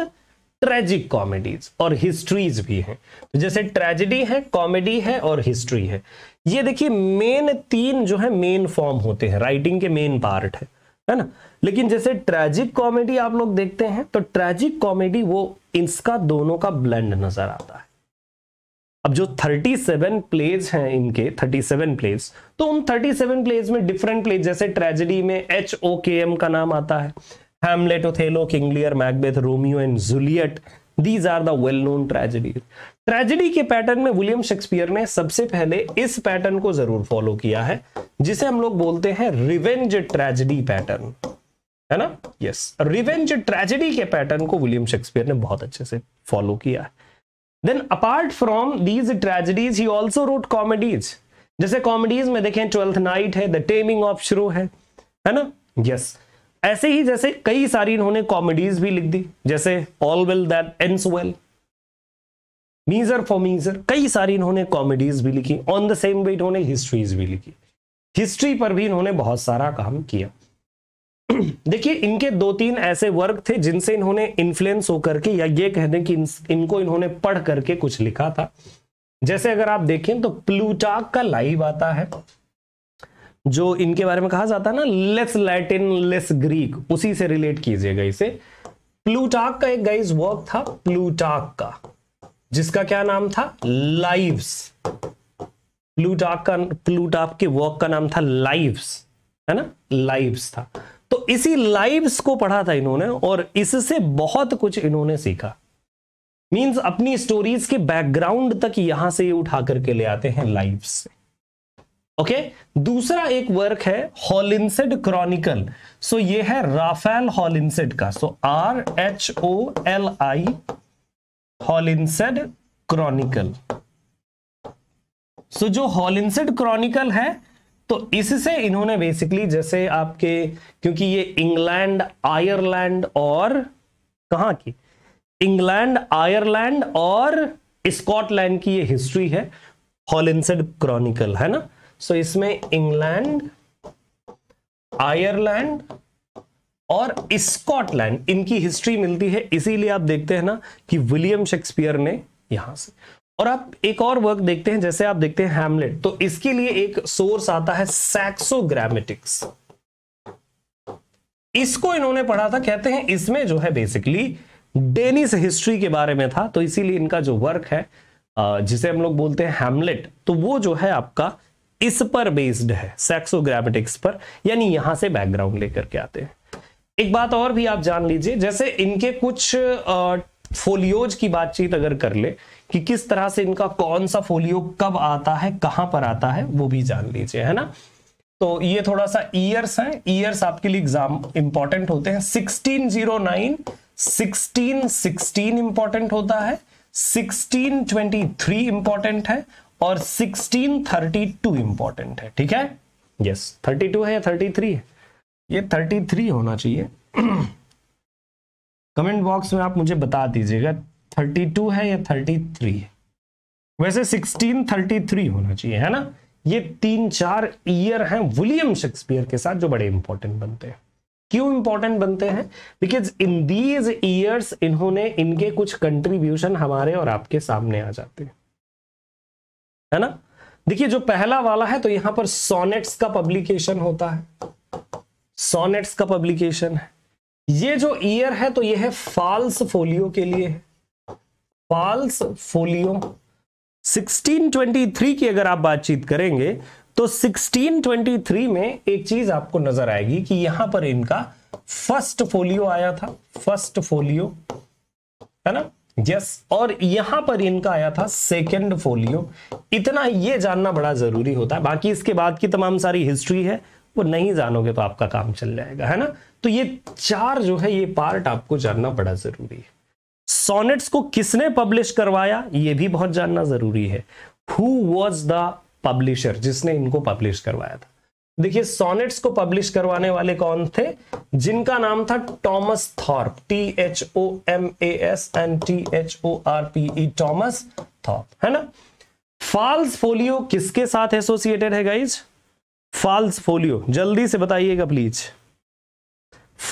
tragic comedies और हिस्ट्रीज भी हैं तो जैसे ट्रेजिडी है कॉमेडी है और हिस्ट्री है ये देखिए मेन तीन जो है मेन फॉर्म होते हैं राइटिंग के मेन पार्ट है है ना लेकिन जैसे ट्रेजिक कॉमेडी आप लोग देखते हैं तो ट्रेजिक कॉमेडी वो इसका दोनों का ब्लेंड नजर आता है अब जो 37 प्लेज हैं इनके 37 प्लेज तो उन 37 प्लेज में डिफरेंट प्लेज जैसे ट्रेजेडी में एच ओ के एम का नाम आता है Hamlet, Othello King Lear Macbeth Romeo and Juliet these are the well known tragedy tragedy के पैटर्न में विलियम शेक्सपियर ने सबसे पहले इस पैटर्न को जरूर फॉलो किया है जिसे हम लोग बोलते हैं रिवेंज ट्रेजेडी पैटर्न है ना यस रिवेंज ट्रेजेडी के पैटर्न को विलियम शेक्सपियर ने बहुत अच्छे से फॉलो किया है then apart from these tragedies he also wrote comedies जैसे कॉमेडीज में देखें ट्वेल्थ नाइट है द टेमिंग ऑफ श्रू है है ना यस yes. ऐसे ही जैसे कई सारी इन्होंने कॉमेडीज भी लिख दी जैसे all well that ends well measure for measure कई सारी इन्होंने कॉमेडीज भी लिखी ऑन द सेम वे इन्होंने हिस्ट्रीज भी लिखी हिस्ट्री पर भी इन्होंने बहुत सारा काम किया <clears throat> देखिए इनके दो तीन ऐसे वर्क थे जिनसे इन्होंने इन्फ्लुएंस होकर के या ये कह दें कि इन, इनको इन्होंने पढ़ करके कुछ लिखा था जैसे अगर आप देखें तो प्लूटाक का लाइव आता है जो इनके बारे में कहा जाता है ना लेस लैटिन लेस ग्रीक उसी से रिलेट कीजिएगा इसे प्लूटाक का एक गाइज वर्क था प्लूटाक का जिसका क्या नाम था लाइव्स प्लूटाक का प्लूटाक के वर्क का नाम था लाइव्स है ना लाइव्स था तो इसी लाइव्स को पढ़ा था इन्होंने और इससे बहुत कुछ इन्होंने सीखा मींस अपनी स्टोरीज के बैकग्राउंड तक यहां से ये उठा करके ले आते हैं लाइव्स से ओके दूसरा एक वर्क है हॉलिंसेड क्रॉनिकल सो ये है राफेल हॉलिंसेड का so R H O L I Holinshed chronicle so जो हॉलिंसेड क्रॉनिकल है तो इससे इन्होंने बेसिकली जैसे आपके क्योंकि ये इंग्लैंड आयरलैंड और कहा की इंग्लैंड आयरलैंड और स्कॉटलैंड की ये हिस्ट्री है हॉलिंसेड क्रॉनिकल है ना सो इसमें इंग्लैंड आयरलैंड और स्कॉटलैंड इनकी हिस्ट्री मिलती है इसीलिए आप देखते हैं ना कि विलियम शेक्सपियर ने यहां से और आप एक और वर्क देखते हैं जैसे आप देखते हैं हैमलेट तो इसके लिए एक सोर्स आता है सैक्सोग्रामेटिक्स इसको इन्होंने पढ़ा था कहते हैं इसमें जो है बेसिकली डेनिस हिस्ट्री के बारे में था तो इसीलिए इनका जो वर्क है जिसे हम लोग बोलते हैं हेमलेट तो वो जो है आपका इस पर बेस्ड है सेक्सोग्रामेटिक्स पर यानी यहां से बैकग्राउंड लेकर के आते हैं एक बात और भी आप जान लीजिए जैसे इनके कुछ फोलियोज की बातचीत अगर कर ले कि किस तरह से इनका कौन सा फोलियो कब आता है कहां पर आता है वो भी जान लीजिए है ना तो ये थोड़ा सा ईयर्स हैं ईयर्स आपके लिए एग्जाम इंपॉर्टेंट होते हैं 1609 1616 इंपॉर्टेंट होता है 1623 इंपॉर्टेंट है और 1632 इंपॉर्टेंट है ठीक है यस थर्टी 32 है या 33 है ये 33 होना चाहिए कमेंट बॉक्स में आप मुझे बता दीजिएगा 32 है या 33 है वैसे 1633 होना चाहिए है ना ये तीन चार ईयर हैं विलियम शेक्सपियर के साथ जो बड़े इंपॉर्टेंट बनते हैं क्यों इंपॉर्टेंट बनते हैं बिकॉज इन दीज ईयर्स इन्होंने इनके कुछ कंट्रीब्यूशन हमारे और आपके सामने आ जाते हैं है ना देखिए जो पहला वाला है तो यहां पर सोनेट्स का पब्लिकेशन होता है सोनेट्स का पब्लिकेशन है ये जो ईयर है तो ये है फॉल्स फोलियो के लिए है फॉल्स फोलियो 1623 की अगर आप बातचीत करेंगे तो 1623 में एक चीज आपको नजर आएगी कि यहां पर इनका फर्स्ट फोलियो आया था फर्स्ट फोलियो है ना यस और यहां पर इनका आया था सेकेंड फोलियो इतना ये जानना बड़ा जरूरी होता है बाकी इसके बाद की तमाम सारी हिस्ट्री है वो नहीं जानोगे तो आपका काम चल जाएगा है ना तो ये चार जो है ये पार्ट आपको जानना बड़ा जरूरी है सोनेट्स को किसने पब्लिश करवाया ये भी बहुत जानना जरूरी है हु वॉज द पब्लिशर जिसने इनको पब्लिश करवाया था देखिए सोनेट्स को पब्लिश करवाने वाले कौन थे जिनका नाम था Thomas Thorpe T H O M A S and T H O R P E Thomas Thorpe है ना फॉल्स फोलियो किसके साथ एसोसिएटेड है गाइज फॉल्स फोलियो जल्दी से बताइएगा प्लीज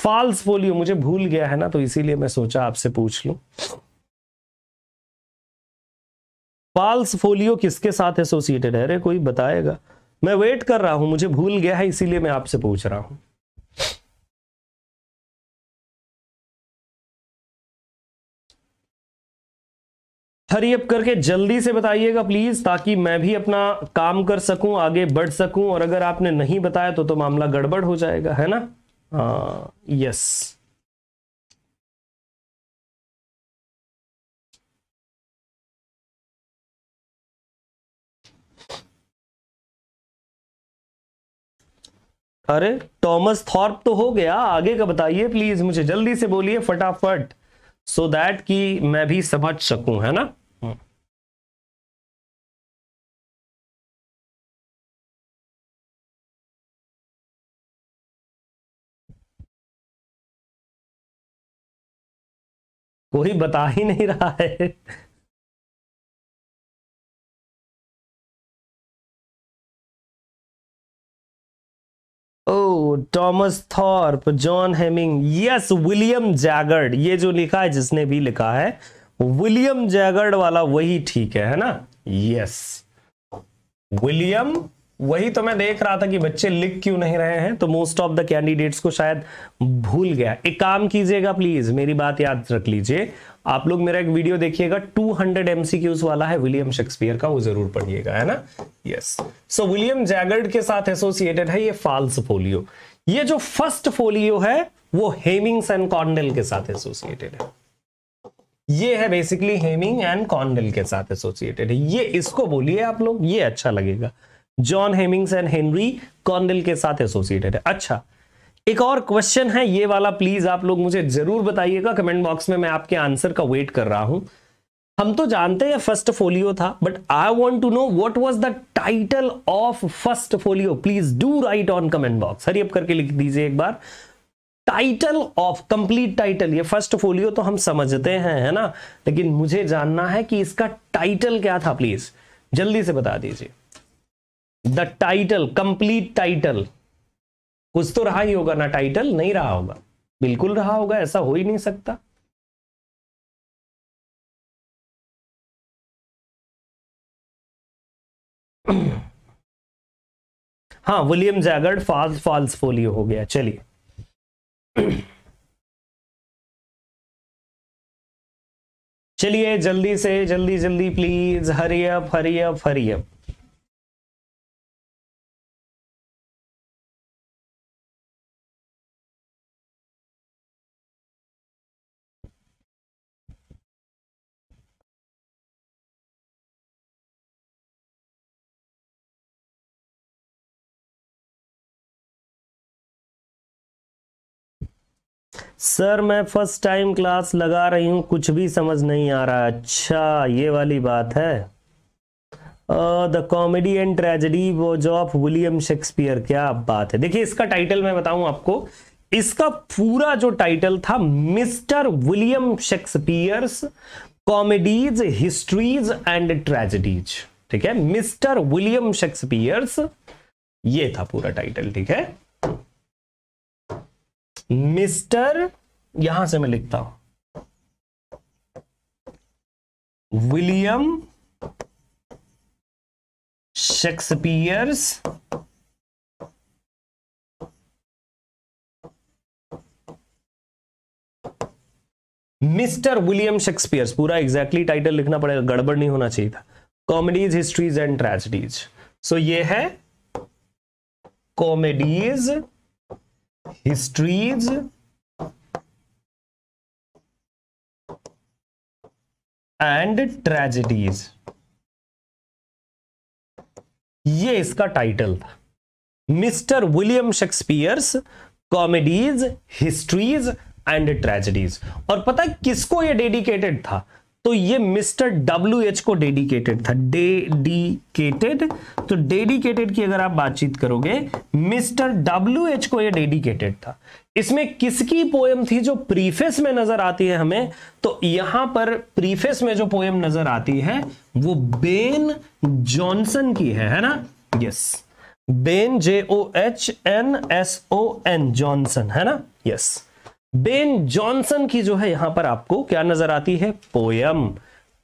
फाल्स फोलियो मुझे भूल गया है ना तो इसीलिए मैं सोचा आपसे पूछ लू फॉल्स फोलियो किसके साथ एसोसिएटेड है अरे कोई बताएगा मैं वेट कर रहा हूं मुझे भूल गया है इसीलिए मैं आपसे पूछ रहा हूं हरी अप करके जल्दी से बताइएगा प्लीज ताकि मैं भी अपना काम कर सकूं आगे बढ़ सकूं और अगर आपने नहीं बताया तो तो मामला गड़बड़ हो जाएगा है ना यस हाँ, अरे टॉमस थॉर्प तो हो गया आगे का बताइए प्लीज मुझे जल्दी से बोलिए फटाफट सो so दैट कि मैं भी समझ सकूं है ना हम्म। कोई बता ही नहीं रहा है Thomas Thorpe John Heminge yes William Jaggard ये जो लिखा है जिसने भी लिखा है विलियम जैगर्ड वाला वही ठीक है है ना यस विलियम वही तो मैं देख रहा था कि बच्चे लिख क्यों नहीं रहे हैं तो मोस्ट ऑफ द कैंडिडेट्स को शायद भूल गया एक काम कीजिएगा प्लीज मेरी बात याद रख लीजिए आप लोग मेरा एक वीडियो देखिएगा 200 हंड्रेड एमसीक्यूज वाला है विलियम शेक्सपियर का वो जरूर पढ़िएगा है ना यस सो विलियम जैगर्ड के साथ एसोसिएटेड है ये फाल्स फोलियो ये जो फर्स्ट फोलियो है वो हेमिंग्स एंड कॉन्डल के साथ एसोसिएटेड है ये है बेसिकली हेमिंग एंड कॉन्डल के साथ एसोसिएटेड है ये इसको बोलिए आप लोग ये अच्छा लगेगा John Heminges and Henry Condell के साथ एसोसिएटेड है अच्छा एक और क्वेश्चन है ये वाला प्लीज आप लोग मुझे जरूर बताइएगा कमेंट बॉक्स में मैं आपके आंसर का वेट कर रहा हूं हम तो जानते हैं फर्स्ट फोलियो था but I want to know what was the title of first folio please do write on comment box hurry up करके लिख दीजिए एक बार टाइटल ऑफ कंप्लीट टाइटल ये फर्स्ट फोलियो तो हम समझते हैं है ना लेकिन मुझे जानना है कि इसका टाइटल क्या था प्लीज जल्दी से बता दीजिए द टाइटल कंप्लीट टाइटल कुछ तो रहा ही होगा ना टाइटल नहीं रहा होगा बिल्कुल रहा होगा ऐसा हो ही नहीं सकता हाँ William Jaggard false false folio हो गया चलिए चलिए जल्दी से जल्दी जल्दी please hurry up hurry up hurry up sir मैं फर्स्ट टाइम क्लास लगा रही हूँ कुछ भी समझ नहीं आ रहा अच्छा ये वाली बात है द कॉमेडी एंड ट्रेजडी जो ऑफ विलियम शेक्सपियर क्या बात है देखिए इसका टाइटल मैं बताऊं आपको इसका पूरा जो टाइटल था mister William Shakespeare's comedies histories and tragedies ठीक है मिस्टर विलियम शेक्सपियर्स ये था पूरा टाइटल ठीक है मिस्टर यहां से मैं लिखता हूं William Shakespeare's mister William Shakespeare's पूरा एग्जैक्टली exactly टाइटल लिखना पड़ेगा गड़बड़ नहीं होना चाहिए था comedies histories and tragedies so ये है कॉमेडीज histories एंड ट्रेजिडीज ये इसका टाइटल था mister William Shakespeare's comedies histories and tragedies और पता है किसको ये डेडिकेटेड था तो ये मिस्टर डब्ल्यू एच को डेडिकेटेड था डेडिकेटेड तो डेडिकेटेड की अगर आप बातचीत करोगे मिस्टर डब्ल्यू एच को ये डेडिकेटेड था इसमें किसकी पोएम थी जो प्रीफेस में नजर आती है हमें तो यहां पर प्रीफेस में जो पोएम नजर आती है वो बेन जॉनसन की है है ना yes Ben J O H N S O N Johnson है ना यस बेन जॉनसन की जो है यहां पर आपको क्या नजर आती है poem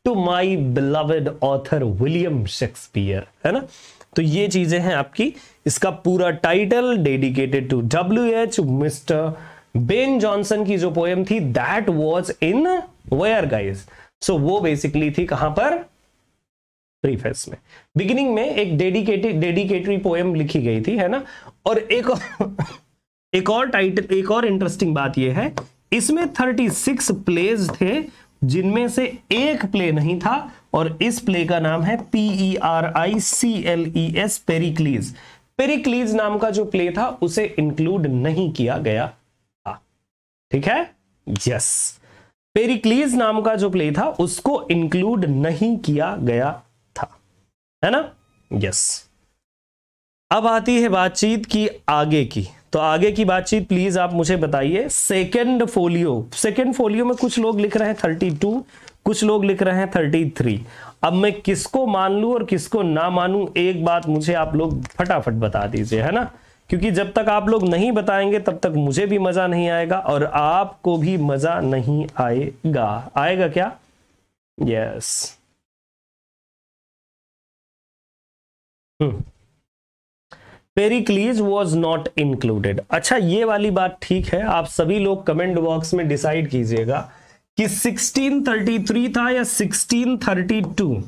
to my beloved author William Shakespeare है ना तो ये चीजें हैं आपकी इसका पूरा title dedicated to W H mister Ben Johnson की जो पोयम थी that was in where guys so वो बेसिकली थी कहां पर प्रीफेस में बिगिनिंग में एक डेडिकेटेड डेडिकेटरी पोयम लिखी गई थी है ना और एक एक और टाइटल एक और इंटरेस्टिंग बात यह है इसमें 36 प्लेज थे जिनमें से एक प्ले नहीं था और इस प्ले का नाम है P E R I C L E S Pericles Pericles नाम का जो प्ले था उसे इंक्लूड नहीं किया गया था हाँ। ठीक है यस पेरिक्लीज नाम का जो प्ले था उसको इंक्लूड नहीं किया गया था है ना यस अब आती है बातचीत की आगे की तो आगे की बातचीत प्लीज आप मुझे बताइए सेकेंड फोलियो सेकेंड फोलियो में कुछ लोग लिख रहे हैं थर्टी टू कुछ लोग लिख रहे हैं थर्टी थ्री अब मैं किसको मान लू और किसको ना मानू एक बात मुझे आप लोग फटाफट बता दीजिए है ना क्योंकि जब तक आप लोग नहीं बताएंगे तब तक मुझे भी मजा नहीं आएगा और आपको भी मजा नहीं आएगा आएगा क्या yes yes. Hmm Pericles was not included अच्छा ये वाली बात ठीक है आप सभी लोग कमेंट बॉक्स में डिसाइड कीजिएगा कि 1633 था या 1632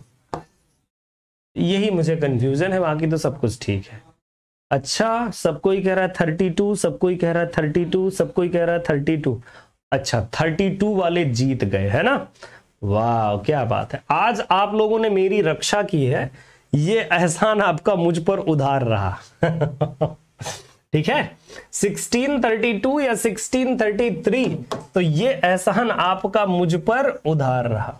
यही मुझे कंफ्यूजन है बाकी तो सब कुछ ठीक है अच्छा सब कोई कह रहा है थर्टी टू सब कोई कह रहा है थर्टी टू सब कोई कह रहा है थर्टी टू अच्छा थर्टी टू वाले जीत गए है ना वाह क्या बात है आज आप लोगों ने मेरी रक्षा की है ये एहसान आपका मुझ पर उधार रहा ठीक है 1632 या 1633 तो ये एहसान आपका मुझ पर उधार रहा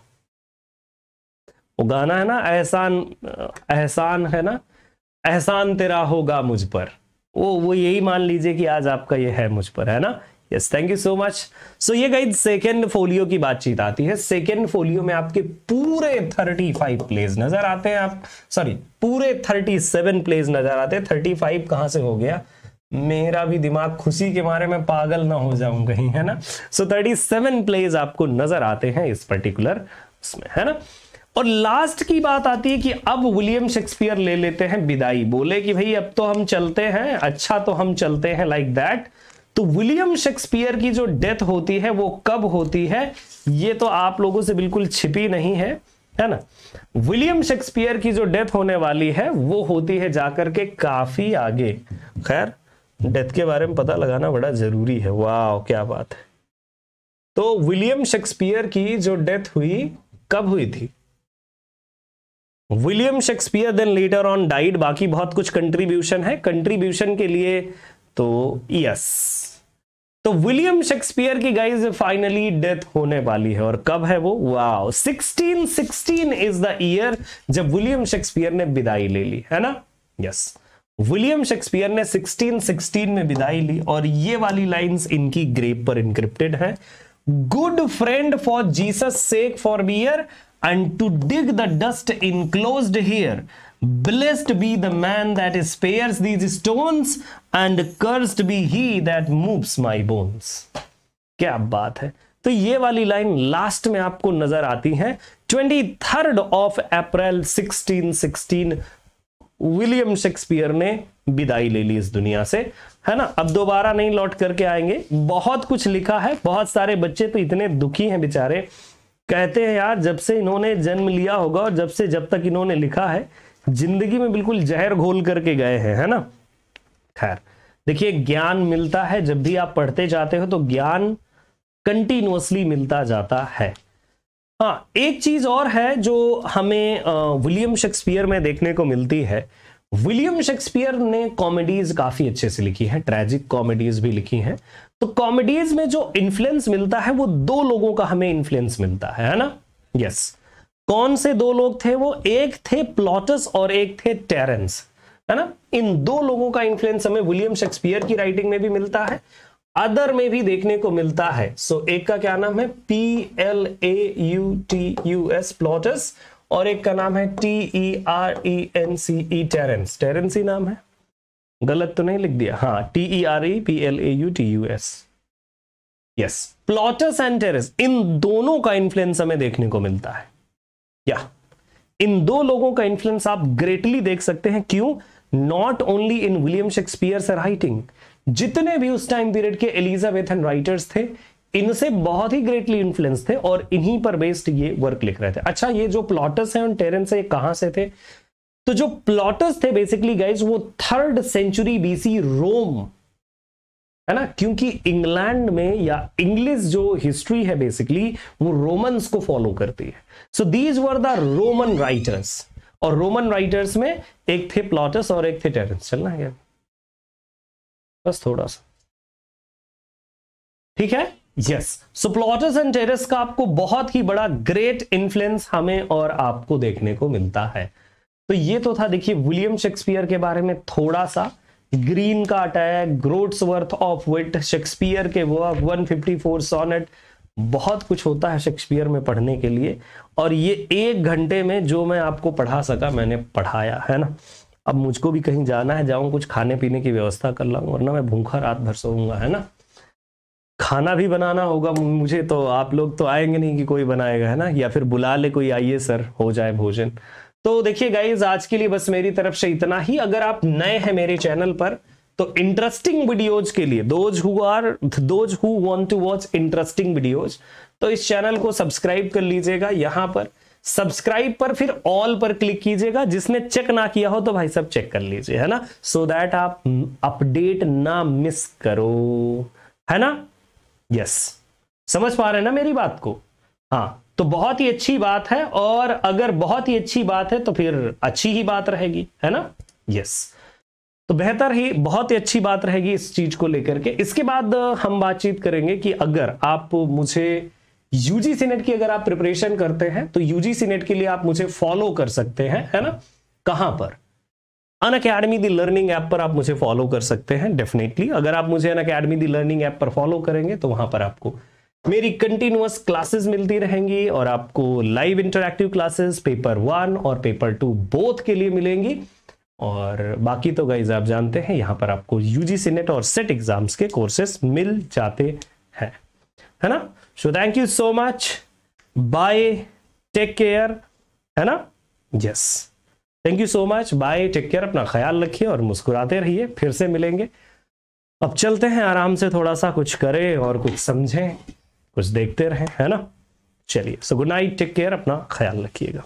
वो गाना है ना एहसान एहसान है ना एहसान तेरा होगा मुझ पर वो वो यही मान लीजिए कि आज आपका ये है मुझ पर है ना yes thank you so much so ये गई सेकेंड फोलियो की बातचीत आती है सेकेंड फोलियो में आपके पूरे 35 प्लेज नजर आते हैं आप सॉरी पूरे 37 प्लेज नजर आते हैं 35 कहां से हो गया मेरा भी दिमाग खुशी के बारे में पागल ना हो जाऊं कहीं है ना सो so, 37 प्लेज आपको नजर आते हैं इस पर्टिकुलर उसमें है ना और लास्ट की बात आती है कि अब विलियम शेक्सपियर ले लेते हैं विदाई बोले कि भाई अब तो हम चलते हैं अच्छा तो हम चलते हैं लाइक like दैट तो विलियम शेक्सपियर की जो डेथ होती है वो कब होती है ये तो आप लोगों से बिल्कुल छिपी नहीं है है ना विलियम शेक्सपियर की जो डेथ होने वाली है वो होती है जाकर के काफी आगे खैर डेथ के बारे में पता लगाना बड़ा जरूरी है वाह क्या बात है तो विलियम शेक्सपियर की जो डेथ हुई कब हुई थी William Shakespeare then later on died बाकी बहुत कुछ कंट्रीब्यूशन है कंट्रीब्यूशन के लिए तो यस तो विलियम शेक्सपियर की गाइज फाइनली डेथ होने वाली है और कब है वो वाओ 1616 इज द ईयर जब विलियम शेक्सपियर ने विदाई ले ली है ना यस विलियम शेक्सपियर ने 1616 में विदाई ली और ये वाली लाइंस इनकी ग्रेप पर इनक्रिप्टेड हैं good friend for Jesus sake forbear and to dig the dust enclosed here Blessed be the man that spares these stones and cursed be he that moves my bones. क्या बात है तो ये वाली line last में आपको नजर आती है twenty third of April 1616 William Shakespeare ने विदाई ले ली इस दुनिया से है ना अब दोबारा नहीं लौट करके आएंगे बहुत कुछ लिखा है बहुत सारे बच्चे तो इतने दुखी हैं बेचारे कहते हैं यार जब से इन्होंने जन्म लिया होगा और जब से जब तक इन्होंने लिखा है जिंदगी में बिल्कुल जहर घोल करके गए हैं है ना खैर देखिए ज्ञान मिलता है जब भी आप पढ़ते जाते हो तो ज्ञान कंटिन्यूसली मिलता जाता है हाँ एक चीज और है जो हमें विलियम शेक्सपियर में देखने को मिलती है विलियम शेक्सपियर ने कॉमेडीज काफी अच्छे से लिखी है ट्रेजिक कॉमेडीज भी लिखी हैं तो कॉमेडीज में जो इन्फ्लुएंस मिलता है वो दो लोगों का हमें इन्फ्लुएंस मिलता है है ना यस कौन से दो लोग थे वो एक थे प्लॉटस और एक थे टेरेंस है ना इन दो लोगों का इन्फ्लुएंस हमें विलियम शेक्सपियर की राइटिंग में भी मिलता है अदर में भी देखने को मिलता है सो so, एक का क्या नाम है P L A U T U S Plautus और एक का नाम है T E R E N C E Terence Terence ही नाम है गलत तो नहीं लिख दिया हाँ T E R E P L A U T U S yes Plautus and Terence इन दोनों का इन्फ्लुएंस हमें देखने को मिलता है या इन दो लोगों का इन्फ्लुएंस आप ग्रेटली देख सकते हैं क्यों not only in William Shakespeare writing जितने भी उस टाइम पीरियड के एलिजाबेथन राइटर्स थे इनसे बहुत ही ग्रेटली इन्फ्लुएंस थे और इन्हीं पर बेस्ड ये वर्क लिख रहे थे अच्छा ये जो प्लॉटस हैं और से कहां से थे तो जो प्लॉटस थे बेसिकली गाइज वो थर्ड सेंचुरी बीसी रोम है ना क्योंकि इंग्लैंड में या इंग्लिश जो हिस्ट्री है बेसिकली वो रोमन्स को फॉलो करती है so these were the Roman writers और रोमन राइटर्स में एक थे प्लॉटस और एक थे टेरेंस चलना है बस थोड़ा सा ठीक है yes so Plautus and Terence का आपको बहुत ही बड़ा ग्रेट इन्फ्लुएंस हमें और आपको देखने को मिलता है तो ये तो था देखिए विलियम शेक्सपियर के बारे में थोड़ा सा ग्रीन का आटा है groats worth of wit Shakespeare के वर्क 154 सोनेट बहुत कुछ होता है शेक्सपियर में पढ़ने के लिए और ये एक घंटे में जो मैं आपको पढ़ा सका मैंने पढ़ाया है ना अब मुझको भी कहीं जाना है जाऊं कुछ खाने पीने की व्यवस्था कर लाऊं वरना मैं भूखा रात भर सोऊंगा है ना खाना भी बनाना होगा मुझे तो आप लोग तो आएंगे नहीं कि कोई बनाएगा है ना या फिर बुला ले कोई आइए सर हो जाए भोजन तो देखिए गाइज आज के लिए बस मेरी तरफ से इतना ही अगर आप नए हैं मेरे चैनल पर तो इंटरेस्टिंग वीडियोज के लिए those who are those who want to watch interesting videos तो इस चैनल को सब्सक्राइब कर लीजिएगा यहां पर सब्सक्राइब पर फिर ऑल पर क्लिक कीजिएगा जिसने चेक ना किया हो तो भाई सब चेक कर लीजिए है ना सो so दैट आप अपडेट ना मिस करो है ना यस yes. समझ पा रहे हैं ना मेरी बात को हाँ तो बहुत ही अच्छी बात है और अगर बहुत ही अच्छी बात है तो फिर अच्छी ही बात रहेगी है ना यस तो बेहतर ही बहुत ही अच्छी बात रहेगी इस चीज को लेकर के इसके बाद हम बातचीत करेंगे कि अगर आप मुझे यूजी सीनेट की अगर आप प्रिपरेशन करते हैं तो यूजी सीनेट के लिए आप मुझे फॉलो कर सकते हैं है ना कहां पर Unacademy the learning app पर आप मुझे फॉलो कर सकते हैं डेफिनेटली अगर आप मुझे Unacademy the learning app पर फॉलो करेंगे तो वहां पर आपको मेरी कंटिन्यूस क्लासेस मिलती रहेंगी और आपको live interactive classes paper one और पेपर टू बोथ के लिए मिलेंगी और बाकी तो गाइज आप जानते हैं यहाँ पर आपको यूजीसी नेट और सेट एग्जाम्स के कोर्सेस मिल जाते हैं है ना so thank you so much bye take care है ना yes thank you so much bye take care अपना ख्याल रखिए और मुस्कुराते रहिए फिर से मिलेंगे अब चलते हैं आराम से थोड़ा सा कुछ करें और कुछ समझें कुछ देखते रहे है ना चलिए so good night take care अपना ख्याल रखिएगा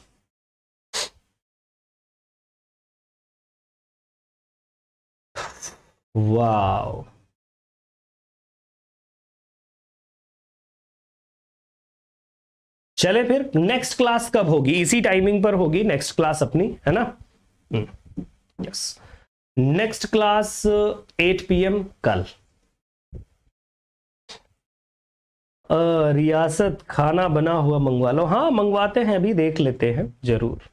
वाओ चले फिर नेक्स्ट क्लास कब होगी इसी टाइमिंग पर होगी नेक्स्ट क्लास अपनी है ना यस नेक्स्ट क्लास 8 पीएम कल रियासत खाना बना हुआ मंगवा लो हाँ मंगवाते हैं अभी देख लेते हैं जरूर